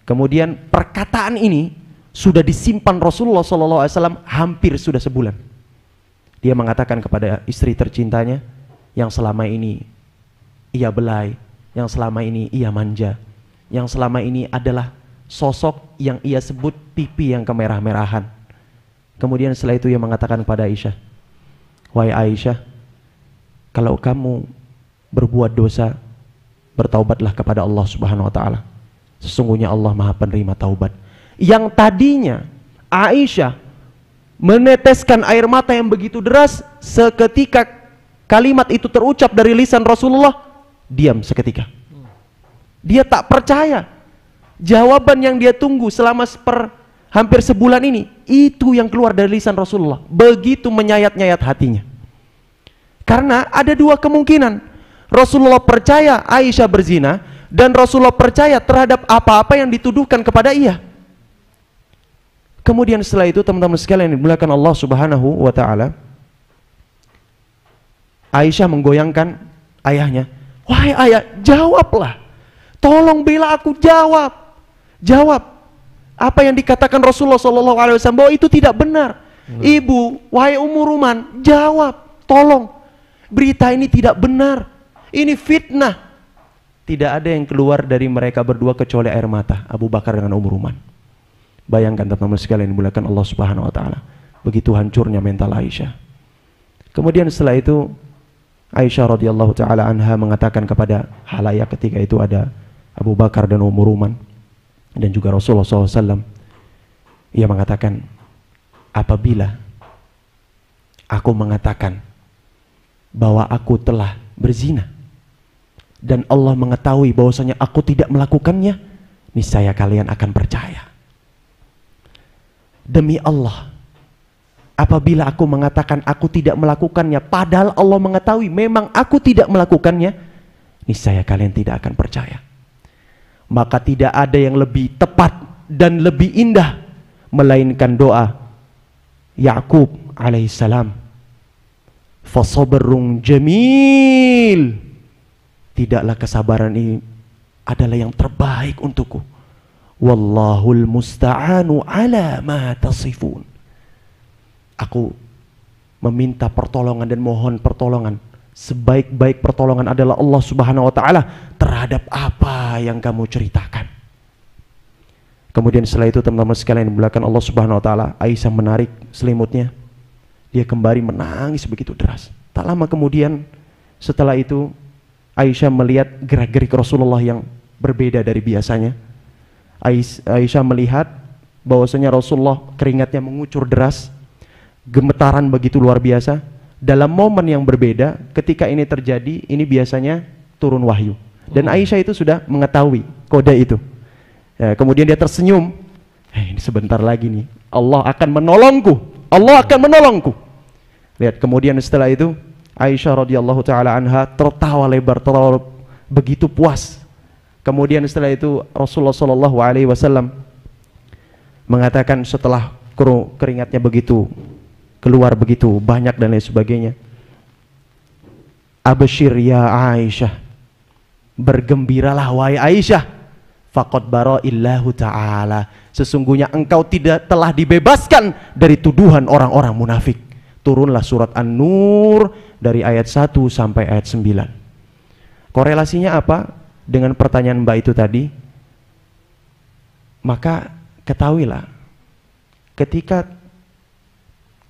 Kemudian perkataan ini sudah disimpan Rasulullah SAW hampir sudah sebulan. Dia mengatakan kepada istri tercintanya yang selama ini ia belai, yang selama ini ia manja, yang selama ini adalah sosok yang ia sebut pipi yang kemerah-merahan. Kemudian setelah itu ia mengatakan kepada Aisyah, Wahai Aisyah, kalau kamu berbuat dosa, bertaubatlah kepada Allah Subhanahu wa taala. Sesungguhnya Allah Maha penerima taubat. Yang tadinya Aisyah meneteskan air mata yang begitu deras seketika kalimat itu terucap dari lisan Rasulullah, diam seketika. Dia tak percaya. Jawaban yang dia tunggu selama seper hampir sebulan ini itu yang keluar dari lisan Rasulullah begitu menyayat-nyayat hatinya karena ada dua kemungkinan Rasulullah percaya Aisyah berzina dan Rasulullah percaya terhadap apa-apa yang dituduhkan kepada ia kemudian setelah itu teman-teman sekalian dimuliakan Allah subhanahu wa ta'ala Aisyah menggoyangkan ayahnya wahai ayah jawablah tolong bela aku jawab jawab apa yang dikatakan Rasulullah Shallallahu Alaihi Wasallam bahwa itu tidak benar. Hmm. Ibu, wahai umuruman, jawab, tolong. Berita ini tidak benar. Ini fitnah. Tidak ada yang keluar dari mereka berdua kecuali air mata Abu Bakar dengan umuruman. Bayangkan teman-teman sekalian dimulakan Allah Subhanahu wa taala. Begitu hancurnya mental Aisyah. Kemudian setelah itu Aisyah radhiyallahu taala anha mengatakan kepada halayak ketika itu ada Abu Bakar dan Umar Uman dan juga Rasulullah SAW ia mengatakan apabila aku mengatakan bahwa aku telah berzina dan Allah mengetahui bahwasanya aku tidak melakukannya niscaya kalian akan percaya demi Allah apabila aku mengatakan aku tidak melakukannya padahal Allah mengetahui memang aku tidak melakukannya niscaya kalian tidak akan percaya maka tidak ada yang lebih tepat dan lebih indah melainkan doa Yakub alaihissalam fasoberung jamil tidaklah kesabaran ini adalah yang terbaik untukku wallahul musta'anu ala ma tasifun aku meminta pertolongan dan mohon pertolongan sebaik-baik pertolongan adalah Allah Subhanahu wa taala terhadap apa yang kamu ceritakan. Kemudian setelah itu teman-teman sekalian belakang Allah Subhanahu wa taala, Aisyah menarik selimutnya. Dia kembali menangis begitu deras. Tak lama kemudian setelah itu Aisyah melihat gerak-gerik Rasulullah yang berbeda dari biasanya. Aisyah melihat bahwasanya Rasulullah keringatnya mengucur deras, gemetaran begitu luar biasa dalam momen yang berbeda ketika ini terjadi ini biasanya turun wahyu dan hmm. Aisyah itu sudah mengetahui kode itu ya, kemudian dia tersenyum hey, eh, ini sebentar lagi nih Allah akan menolongku Allah akan menolongku lihat kemudian setelah itu Aisyah radhiyallahu taala anha tertawa lebar tertawa begitu puas kemudian setelah itu Rasulullah Shallallahu alaihi wasallam mengatakan setelah keringatnya begitu keluar begitu banyak dan lain sebagainya Abshir ya Aisyah bergembiralah wahai Aisyah faqad illahu ta'ala sesungguhnya engkau tidak telah dibebaskan dari tuduhan orang-orang munafik turunlah surat An-Nur dari ayat 1 sampai ayat 9 korelasinya apa dengan pertanyaan Mbak itu tadi maka ketahuilah ketika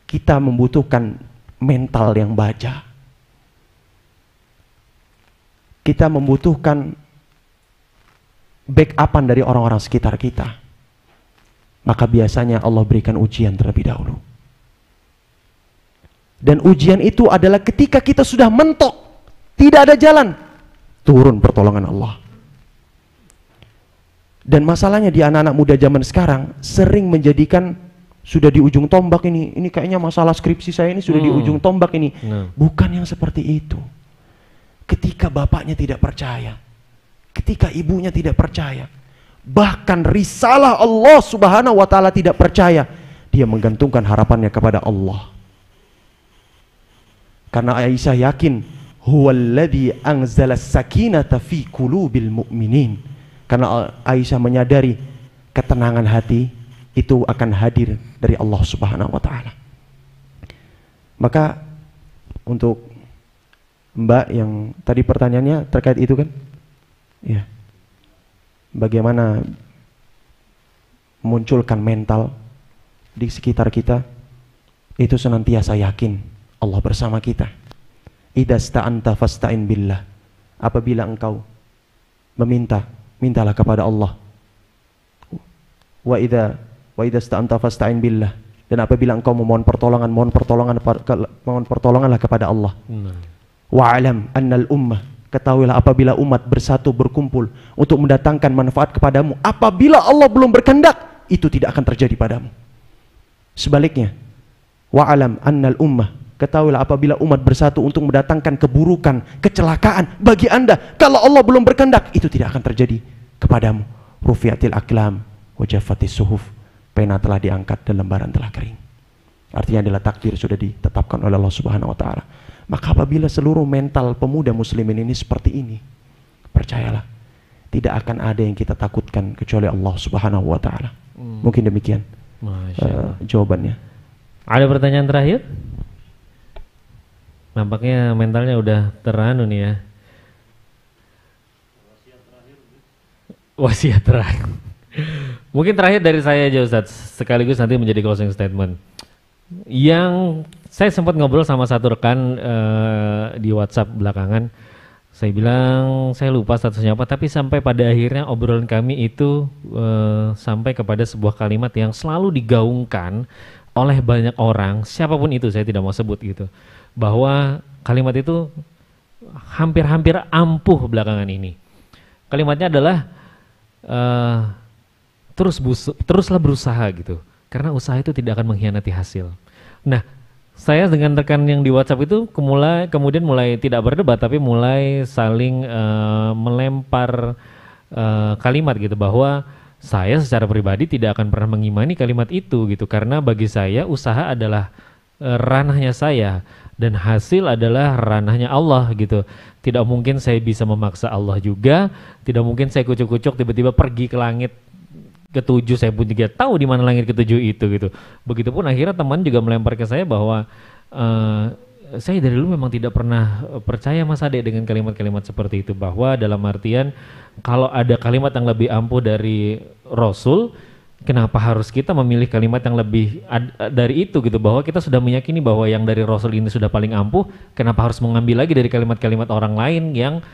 kita membutuhkan mental yang baja. Kita membutuhkan back backupan dari orang-orang sekitar kita. Maka biasanya Allah berikan ujian terlebih dahulu. Dan ujian itu adalah ketika kita sudah mentok, tidak ada jalan, turun pertolongan Allah. Dan masalahnya di anak-anak muda zaman sekarang sering menjadikan sudah di ujung tombak ini. Ini kayaknya masalah skripsi saya ini sudah hmm. di ujung tombak ini. Nah. Bukan yang seperti itu. Ketika bapaknya tidak percaya, ketika ibunya tidak percaya, bahkan risalah Allah Subhanahu wa taala tidak percaya, dia menggantungkan harapannya kepada Allah. Karena Aisyah yakin, huwallazi anzala sakinata fi qulubil mu'minin. Karena Aisyah menyadari ketenangan hati itu akan hadir dari Allah Subhanahu wa taala. Maka untuk Mbak yang tadi pertanyaannya terkait itu kan? Ya. Bagaimana munculkan mental di sekitar kita itu senantiasa yakin Allah bersama kita. Idasta'anta fasta'in billah. Apabila engkau meminta, mintalah kepada Allah. Wa idza Wa idasta'anta fasta'in billah. Dan apabila engkau memohon pertolongan, mohon pertolongan mohon pertolonganlah kepada Allah. Wa alam annal ummah Ketahuilah apabila umat bersatu berkumpul untuk mendatangkan manfaat kepadamu, apabila Allah belum berkehendak, itu tidak akan terjadi padamu. Sebaliknya, wa alam annal ummah Ketahuilah apabila umat bersatu untuk mendatangkan keburukan, kecelakaan bagi anda. Kalau Allah belum berkehendak, itu tidak akan terjadi kepadamu. Rufiatil aklam, wajafatis suhuf pena telah diangkat dan lembaran telah kering. Artinya adalah takdir sudah ditetapkan oleh Allah Subhanahu wa taala. Maka apabila seluruh mental pemuda muslimin ini seperti ini, percayalah tidak akan ada yang kita takutkan kecuali Allah Subhanahu wa taala. Hmm. Mungkin demikian. Uh, jawabannya. Ada pertanyaan terakhir? Nampaknya mentalnya udah teranu nih ya. Wasiat terakhir. Wasiat terakhir. Mungkin terakhir dari saya aja Ustadz, sekaligus nanti menjadi closing statement. Yang saya sempat ngobrol sama satu rekan uh, di WhatsApp belakangan, saya bilang saya lupa statusnya apa, tapi sampai pada akhirnya obrolan kami itu uh, sampai kepada sebuah kalimat yang selalu digaungkan oleh banyak orang, siapapun itu saya tidak mau sebut gitu, bahwa kalimat itu hampir-hampir ampuh belakangan ini. Kalimatnya adalah eh, terus teruslah berusaha gitu karena usaha itu tidak akan mengkhianati hasil. Nah, saya dengan rekan yang di WhatsApp itu kemulai, kemudian mulai tidak berdebat tapi mulai saling uh, melempar uh, kalimat gitu bahwa saya secara pribadi tidak akan pernah mengimani kalimat itu gitu karena bagi saya usaha adalah uh, ranahnya saya dan hasil adalah ranahnya Allah gitu. Tidak mungkin saya bisa memaksa Allah juga, tidak mungkin saya kucuk-kucuk tiba-tiba pergi ke langit ketujuh saya pun juga tahu di mana langit ketujuh itu gitu. Begitupun akhirnya teman juga melempar ke saya bahwa uh, saya dari dulu memang tidak pernah percaya Mas Ade dengan kalimat-kalimat seperti itu bahwa dalam artian kalau ada kalimat yang lebih ampuh dari Rasul kenapa harus kita memilih kalimat yang lebih dari itu gitu bahwa kita sudah meyakini bahwa yang dari Rasul ini sudah paling ampuh kenapa harus mengambil lagi dari kalimat-kalimat orang lain yang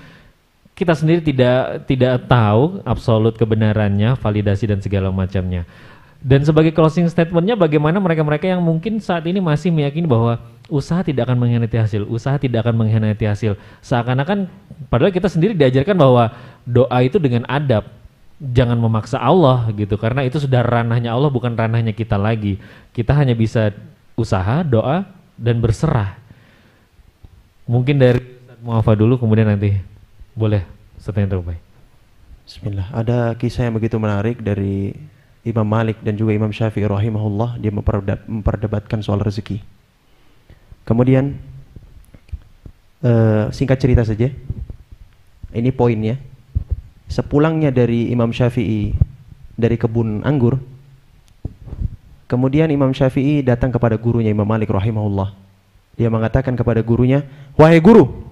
kita sendiri tidak tidak tahu absolut kebenarannya, validasi dan segala macamnya. Dan sebagai closing statementnya, bagaimana mereka-mereka yang mungkin saat ini masih meyakini bahwa usaha tidak akan mengkhianati hasil, usaha tidak akan mengkhianati hasil. Seakan-akan, padahal kita sendiri diajarkan bahwa doa itu dengan adab, jangan memaksa Allah gitu, karena itu sudah ranahnya Allah, bukan ranahnya kita lagi. Kita hanya bisa usaha, doa, dan berserah. Mungkin dari Muafa dulu, kemudian nanti boleh, pertanyaan terbaik. Bismillah. Ada kisah yang begitu menarik dari Imam Malik dan juga Imam Syafi'i rahimahullah dia memperdebatkan soal rezeki. Kemudian uh, singkat cerita saja. Ini poinnya. Sepulangnya dari Imam Syafi'i dari kebun anggur, kemudian Imam Syafi'i datang kepada gurunya Imam Malik rahimahullah. Dia mengatakan kepada gurunya, "Wahai guru,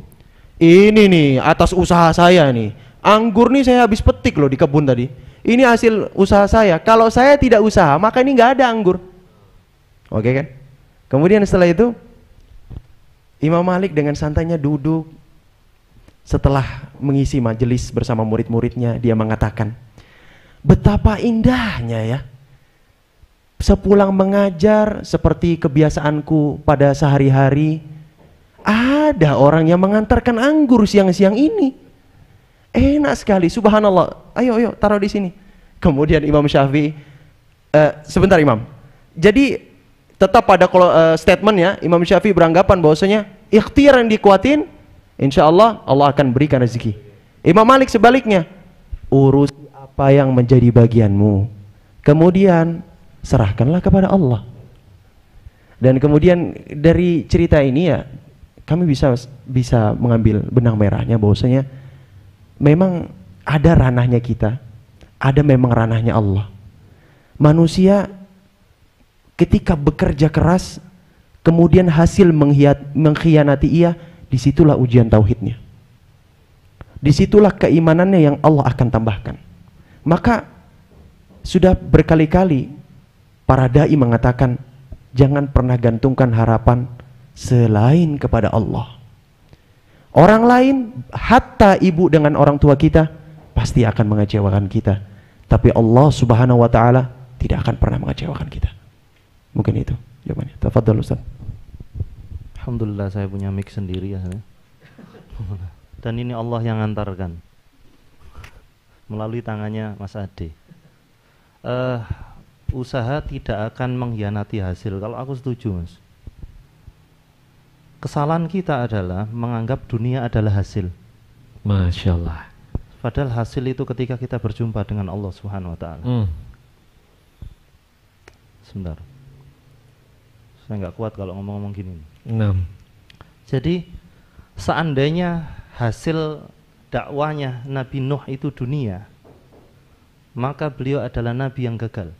ini nih atas usaha saya nih anggur nih saya habis petik loh di kebun tadi ini hasil usaha saya kalau saya tidak usaha maka ini nggak ada anggur oke kan kemudian setelah itu Imam Malik dengan santainya duduk setelah mengisi majelis bersama murid-muridnya dia mengatakan betapa indahnya ya sepulang mengajar seperti kebiasaanku pada sehari-hari ada orang yang mengantarkan anggur siang-siang ini. Enak sekali, subhanallah. Ayo, ayo, taruh di sini. Kemudian Imam Syafi'i, uh, sebentar Imam. Jadi tetap pada kalau uh, ya Imam Syafi'i beranggapan bahwasanya ikhtiar yang dikuatin, insya Allah Allah akan berikan rezeki. Imam Malik sebaliknya, urus apa yang menjadi bagianmu. Kemudian serahkanlah kepada Allah. Dan kemudian dari cerita ini ya kami bisa bisa mengambil benang merahnya bahwasanya memang ada ranahnya kita, ada memang ranahnya Allah. Manusia ketika bekerja keras kemudian hasil menghiat, mengkhianati ia, disitulah ujian tauhidnya. Disitulah keimanannya yang Allah akan tambahkan. Maka sudah berkali-kali para dai mengatakan jangan pernah gantungkan harapan selain kepada Allah. Orang lain, hatta ibu dengan orang tua kita, pasti akan mengecewakan kita. Tapi Allah subhanahu wa ta'ala tidak akan pernah mengecewakan kita. Mungkin itu jawabannya. Tafadhal Ustaz. Alhamdulillah saya punya mic sendiri ya. Dan ini Allah yang antarkan melalui tangannya Mas Ade. Uh, usaha tidak akan mengkhianati hasil. Kalau aku setuju, Mas. Kesalahan kita adalah menganggap dunia adalah hasil. Masya Allah. Padahal hasil itu ketika kita berjumpa dengan Allah Subhanahu Wa Taala. Hmm. Sebentar. Saya nggak kuat kalau ngomong-ngomong gini. Enam. Jadi seandainya hasil dakwahnya Nabi Nuh itu dunia, maka beliau adalah nabi yang gagal.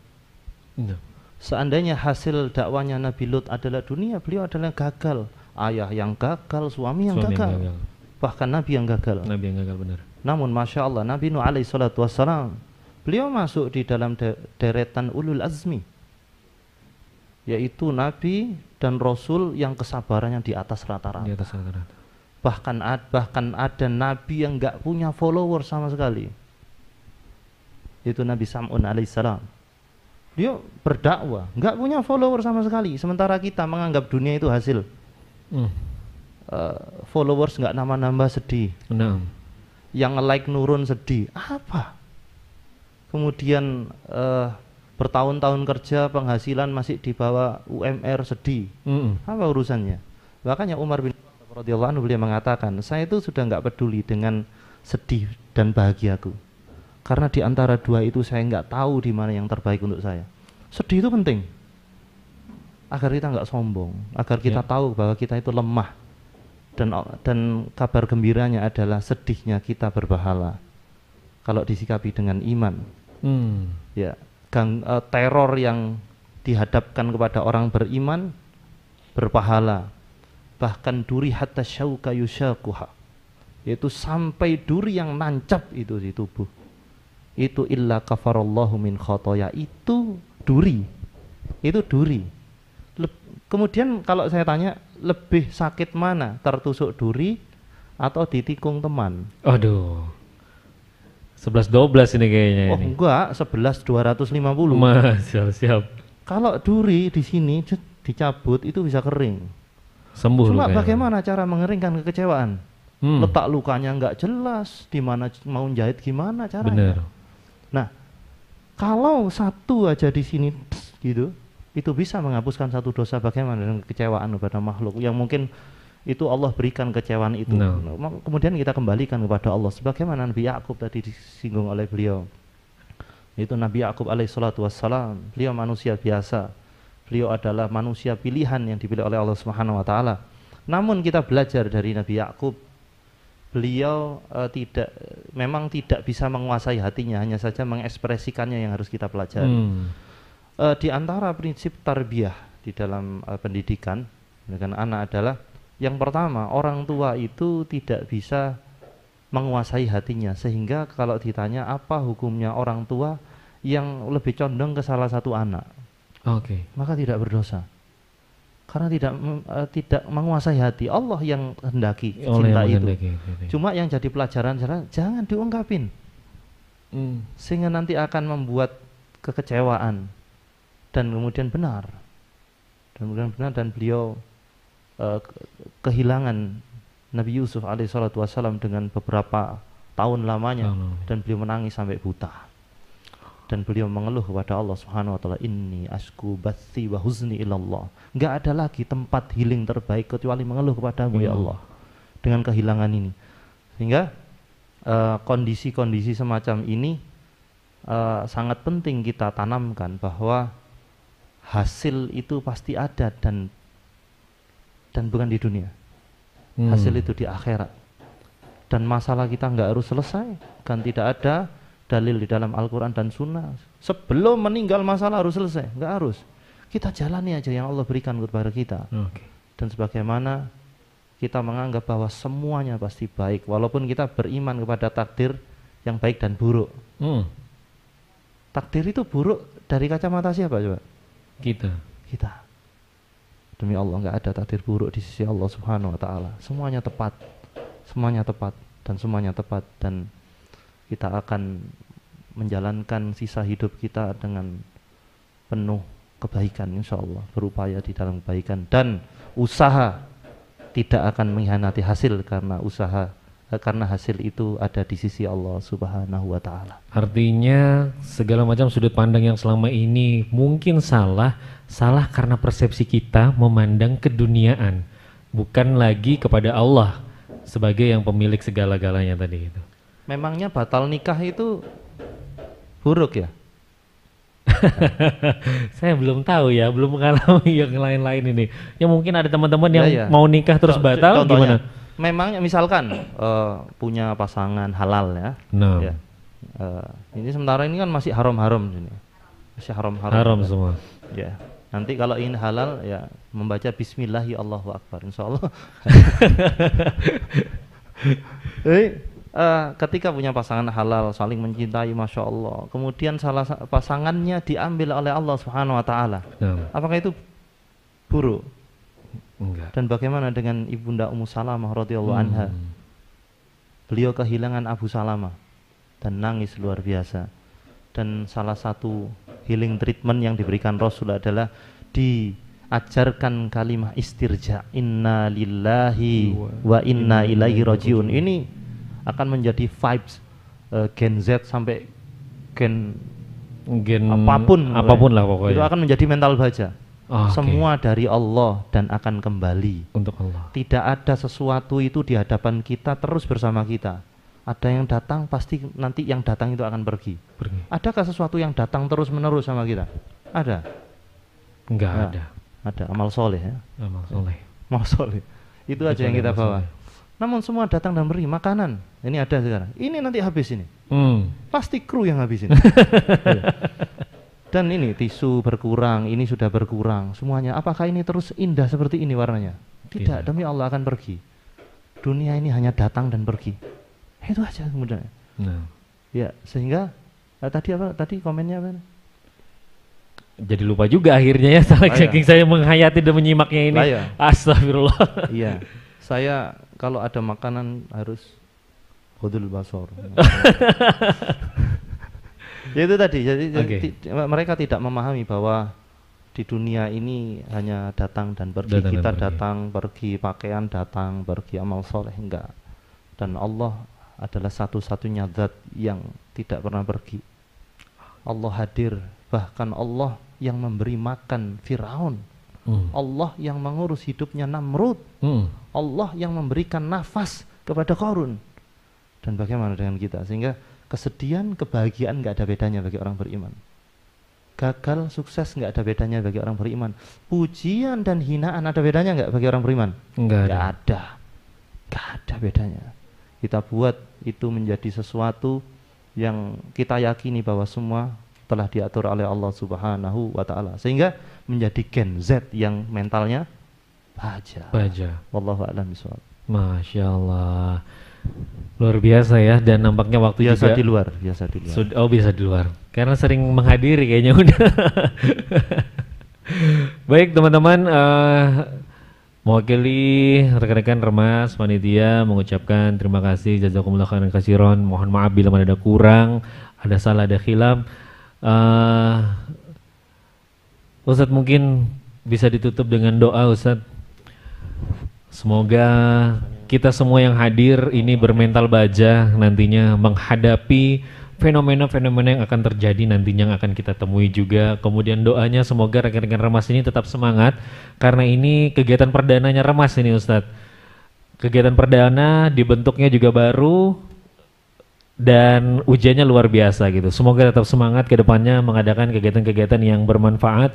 Enam. Seandainya hasil dakwahnya Nabi Lut adalah dunia, beliau adalah gagal ayah yang gagal, suami yang, suami gagal. gagal, bahkan nabi yang gagal. Nabi yang gagal benar. Namun masya Allah Nabi Nuh alaihi salatu wassalam beliau masuk di dalam de deretan ulul azmi yaitu nabi dan rasul yang kesabarannya di atas rata-rata. Di atas rata-rata. Bahkan ad, bahkan ada nabi yang nggak punya follower sama sekali. Itu Nabi Sam'un alaihissalam. Dia berdakwah, nggak punya follower sama sekali. Sementara kita menganggap dunia itu hasil uh, followers nggak nama nambah sedih Enam. yang like nurun sedih apa kemudian uh, bertahun-tahun kerja penghasilan masih di bawah UMR sedih hmm. apa urusannya Bahkan yang Umar bin Khattab beliau mengatakan saya itu sudah nggak peduli dengan sedih dan bahagiaku karena di antara dua itu saya nggak tahu di mana yang terbaik untuk saya sedih itu penting agar kita nggak sombong, agar kita yeah. tahu bahwa kita itu lemah dan dan kabar gembiranya adalah sedihnya kita berbahala kalau disikapi dengan iman. Hmm. Ya, gang, uh, teror yang dihadapkan kepada orang beriman berpahala bahkan duri hatta syauka yushakuha, yaitu sampai duri yang nancap itu di tubuh itu illa kafarallahu min khotoya itu duri itu duri Kemudian kalau saya tanya lebih sakit mana tertusuk duri atau ditikung teman? Aduh. 11 12 ini kayaknya Oh ini. enggak, 11 250. Mas, siap, siap. Kalau duri di sini dicabut itu bisa kering. Sembuh Cuma bagaimana cara mengeringkan kekecewaan? Hmm. Letak lukanya enggak jelas, di mana mau jahit gimana caranya? Bener. Nah, kalau satu aja di sini gitu, itu bisa menghapuskan satu dosa bagaimana dengan kecewaan kepada makhluk yang mungkin itu Allah berikan kecewaan itu. No. Nah, kemudian kita kembalikan kepada Allah sebagaimana Nabi Yakub tadi disinggung oleh beliau. Itu Nabi Yakub alaihissalatu wassalam, beliau manusia biasa. Beliau adalah manusia pilihan yang dipilih oleh Allah Subhanahu wa taala. Namun kita belajar dari Nabi Yakub beliau uh, tidak memang tidak bisa menguasai hatinya hanya saja mengekspresikannya yang harus kita pelajari. Hmm e, di antara prinsip tarbiyah di dalam e, pendidikan dengan anak adalah yang pertama orang tua itu tidak bisa menguasai hatinya sehingga kalau ditanya apa hukumnya orang tua yang lebih condong ke salah satu anak, Oke. Okay. Maka tidak berdosa. Karena tidak uh, tidak menguasai hati Allah yang hendaki Oleh cinta yang itu. Cuma yang jadi pelajaran jangan diungkapin. Hmm. Sehingga nanti akan membuat kekecewaan dan kemudian benar dan kemudian benar dan beliau uh, kehilangan Nabi Yusuf Alaihissalam dengan beberapa tahun lamanya dan beliau menangis sampai buta dan beliau mengeluh kepada Allah Subhanahu wa taala ini asku bathi wa huzni ilallah enggak ada lagi tempat healing terbaik kecuali mengeluh kepadamu Mu ya iya. Allah dengan kehilangan ini sehingga eh, kondisi-kondisi uh, semacam ini uh, sangat penting kita tanamkan bahwa hasil itu pasti ada dan dan bukan di dunia. Hmm. Hasil itu di akhirat. Dan masalah kita nggak harus selesai kan tidak ada dalil di dalam Al-Quran dan Sunnah. Sebelum meninggal masalah harus selesai, nggak harus. Kita jalani aja yang Allah berikan kepada kita. Okay. Dan sebagaimana kita menganggap bahwa semuanya pasti baik, walaupun kita beriman kepada takdir yang baik dan buruk. Hmm. Takdir itu buruk dari kacamata siapa coba? kita kita demi Allah nggak ada takdir buruk di sisi Allah Subhanahu Wa Taala semuanya tepat semuanya tepat dan semuanya tepat dan kita akan menjalankan sisa hidup kita dengan penuh kebaikan insya Allah berupaya di dalam kebaikan dan usaha tidak akan mengkhianati hasil karena usaha Eh, karena hasil itu ada di sisi Allah Subhanahu wa taala. Artinya segala macam sudut pandang yang selama ini mungkin salah, salah karena persepsi kita memandang keduniaan, bukan lagi kepada Allah sebagai yang pemilik segala-galanya tadi itu. Memangnya batal nikah itu buruk ya? saya belum tahu ya, belum mengalami yang lain-lain ini. Ya mungkin ada teman-teman yang ya, ya. mau nikah terus batal contohnya, gimana? memang misalkan uh, punya pasangan halal ya. Nah. Ya. Uh, ini sementara ini kan masih haram-haram sini, Masih haram-haram. Haram ya. semua. Ya. Nanti kalau ingin halal ya membaca bismillah ya Allahu akbar insyaallah. eh uh, ketika punya pasangan halal saling mencintai masya Allah kemudian salah pasangannya diambil oleh Allah subhanahu wa taala nah. apakah itu buruk Enggak. Dan bagaimana dengan Ibunda Ummu Salamah radhiyallahu hmm. anha? Beliau kehilangan Abu Salamah dan nangis luar biasa. Dan salah satu healing treatment yang diberikan Rasul adalah diajarkan kalimat istirja inna lillahi wa inna ilaihi rajiun. Ini akan menjadi vibes uh, Gen Z sampai Gen gen apapun apapun lah pokoknya itu akan menjadi mental baja Ah, okay. Semua dari Allah dan akan kembali untuk Allah. Tidak ada sesuatu itu di hadapan kita terus bersama kita. Ada yang datang pasti nanti yang datang itu akan pergi. pergi. Adakah sesuatu yang datang terus menerus sama kita? Ada? Enggak ya. ada. Ada amal soleh ya. Amal soleh. Amal soleh. Itu aja yang kita bawa. Soleh. Namun semua datang dan beri makanan. Ini ada sekarang. Ini nanti habis ini. Hmm. Pasti kru yang habis ini. Iya dan ini tisu berkurang, ini sudah berkurang semuanya. Apakah ini terus indah seperti ini warnanya? Tidak, Tidak. demi Allah akan pergi. Dunia ini hanya datang dan pergi. Itu aja kemudian. Nah. Ya, sehingga eh, tadi apa? Tadi komennya apa? Jadi lupa juga akhirnya ya salah oh, iya. saya menghayati dan menyimaknya ini. Laya. Astagfirullah. Iya. Saya kalau ada makanan harus khudul basor. ya itu tadi jadi okay. Eh, mereka tidak memahami bahwa di dunia ini hanya datang dan pergi datang kita dan pergi. datang pergi pakaian datang pergi amal soleh enggak dan Allah adalah satu-satunya zat yang tidak pernah pergi Allah hadir bahkan Allah yang memberi makan Firaun hmm. Allah yang mengurus hidupnya Namrud hmm. Allah yang memberikan nafas kepada Korun dan bagaimana dengan kita sehingga kesedihan kebahagiaan nggak ada bedanya bagi orang beriman gagal sukses nggak ada bedanya bagi orang beriman pujian dan hinaan ada bedanya nggak bagi orang beriman nggak ada. ada nggak ada bedanya kita buat itu menjadi sesuatu yang kita yakini bahwa semua telah diatur oleh Allah Subhanahu wa taala sehingga menjadi gen Z yang mentalnya baja. Baja. Wallahu a'lam bishawab. Masya Allah. Luar biasa ya dan nampaknya waktu biasa juga di luar, biasa di luar. Sud- oh, biasa di luar. Karena sering menghadiri kayaknya udah. Baik, teman-teman uh, mewakili rekan-rekan remas panitia mengucapkan terima kasih jazakumullah khairan kasiron. Mohon maaf bila ada kurang, ada salah, ada khilaf. Uh, eh, Ustaz mungkin bisa ditutup dengan doa Ustaz. Semoga kita semua yang hadir ini bermental baja nantinya menghadapi fenomena-fenomena yang akan terjadi nantinya yang akan kita temui juga. Kemudian doanya semoga rekan-rekan Remas ini tetap semangat karena ini kegiatan perdananya Remas ini Ustadz. Kegiatan perdana dibentuknya juga baru dan ujiannya luar biasa gitu. Semoga tetap semangat ke depannya mengadakan kegiatan-kegiatan yang bermanfaat.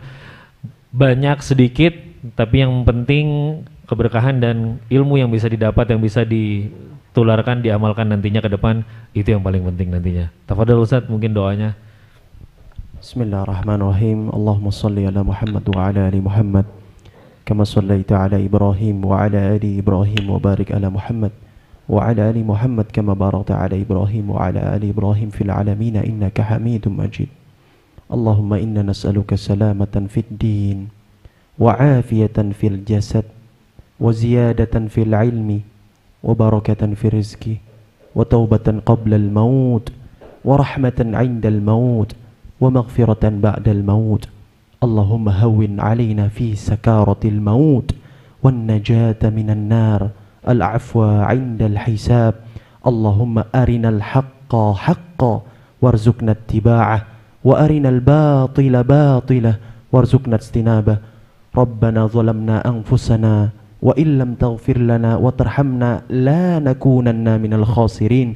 Banyak sedikit tapi yang penting keberkahan dan ilmu yang bisa didapat yang bisa ditularkan diamalkan nantinya ke depan itu yang paling penting nantinya. Tafadhol Ustaz mungkin doanya. Bismillahirrahmanirrahim. Allahumma shalli ala Muhammad wa ala ali Muhammad. Kama shallaita ala Ibrahim wa ala ali Ibrahim wa barik ala Muhammad wa ala ali Muhammad kama barakta ala Ibrahim wa ala ali Ibrahim fil alamin innaka Hamidum Majid. Allahumma inna nas'aluka salamatan fid din wa afiyatan fil jasad وزيادة في العلم وبركة في الرزق وتوبة قبل الموت ورحمة عند الموت ومغفرة بعد الموت اللهم هون علينا في سكارة الموت والنجاة من النار العفو عند الحساب اللهم أرنا الحق حقا وارزقنا اتباعه وأرنا الباطل باطله وارزقنا اجتنابه ربنا ظلمنا أنفسنا وإن لم تغفر لنا وترحمنا لا نكونن من الخاسرين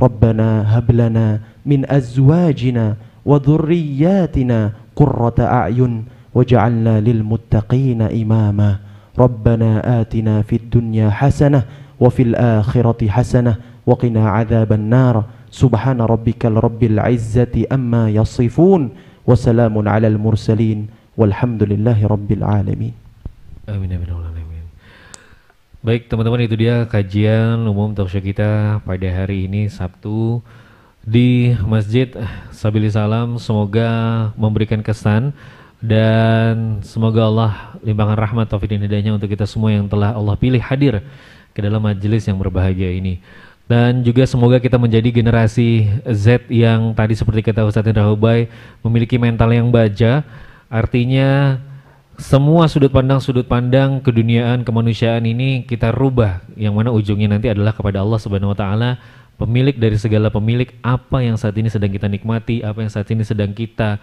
ربنا هب لنا من أزواجنا وذرياتنا قرة أعين واجعلنا للمتقين إماما ربنا آتنا في الدنيا حسنة وفي الآخرة حسنة وقنا عذاب النار سبحان ربك رب العزة أما يصفون وسلام على المرسلين والحمد لله رب العالمين آمين آمين Baik teman-teman itu dia kajian umum talkshow kita pada hari ini Sabtu di Masjid Sabili Salam. Semoga memberikan kesan dan semoga Allah limpahkan rahmat taufik dan hidayahnya untuk kita semua yang telah Allah pilih hadir ke dalam majelis yang berbahagia ini. Dan juga semoga kita menjadi generasi Z yang tadi seperti kata Ustaz Indra Hubay memiliki mental yang baja. Artinya semua sudut pandang sudut pandang keduniaan kemanusiaan ini kita rubah yang mana ujungnya nanti adalah kepada Allah Subhanahu wa taala pemilik dari segala pemilik apa yang saat ini sedang kita nikmati apa yang saat ini sedang kita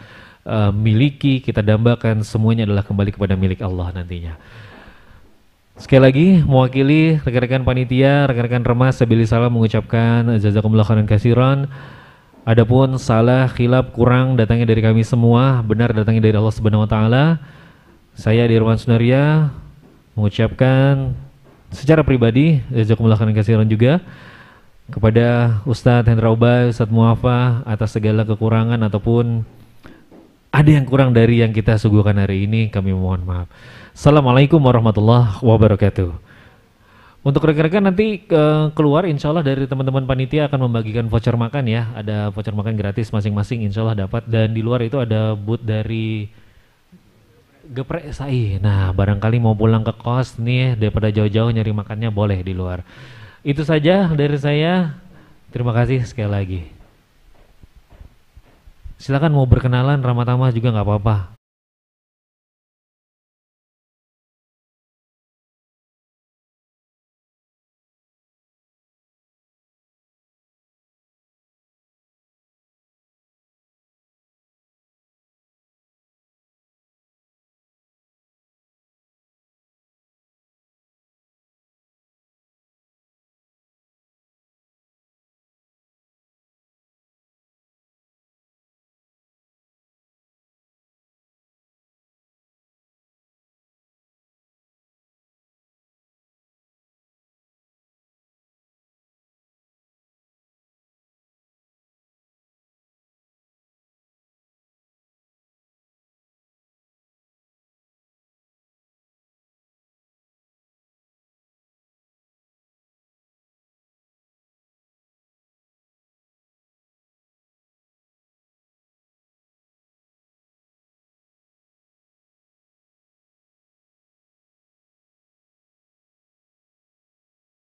uh, miliki kita dambakan semuanya adalah kembali kepada milik Allah nantinya Sekali lagi mewakili rekan-rekan panitia, rekan-rekan remas Sabili Salam mengucapkan jazakumullah khairan kasiran. Adapun salah, khilaf, kurang datangnya dari kami semua, benar datangnya dari Allah Subhanahu wa taala. Saya Dirwan Sunaria mengucapkan secara pribadi jazakumullah khairan kasiran juga kepada Ustadz Hendra Ubay, Ustadz Muafa atas segala kekurangan ataupun ada yang kurang dari yang kita suguhkan hari ini kami mohon maaf. Assalamualaikum warahmatullahi wabarakatuh. Untuk rekan-rekan nanti ke keluar insya Allah dari teman-teman panitia akan membagikan voucher makan ya. Ada voucher makan gratis masing-masing insya Allah dapat. Dan di luar itu ada booth dari geprek sai. Nah, barangkali mau pulang ke kos nih daripada jauh-jauh nyari makannya boleh di luar. Itu saja dari saya. Terima kasih sekali lagi. Silakan mau berkenalan ramah-ramah juga nggak apa-apa.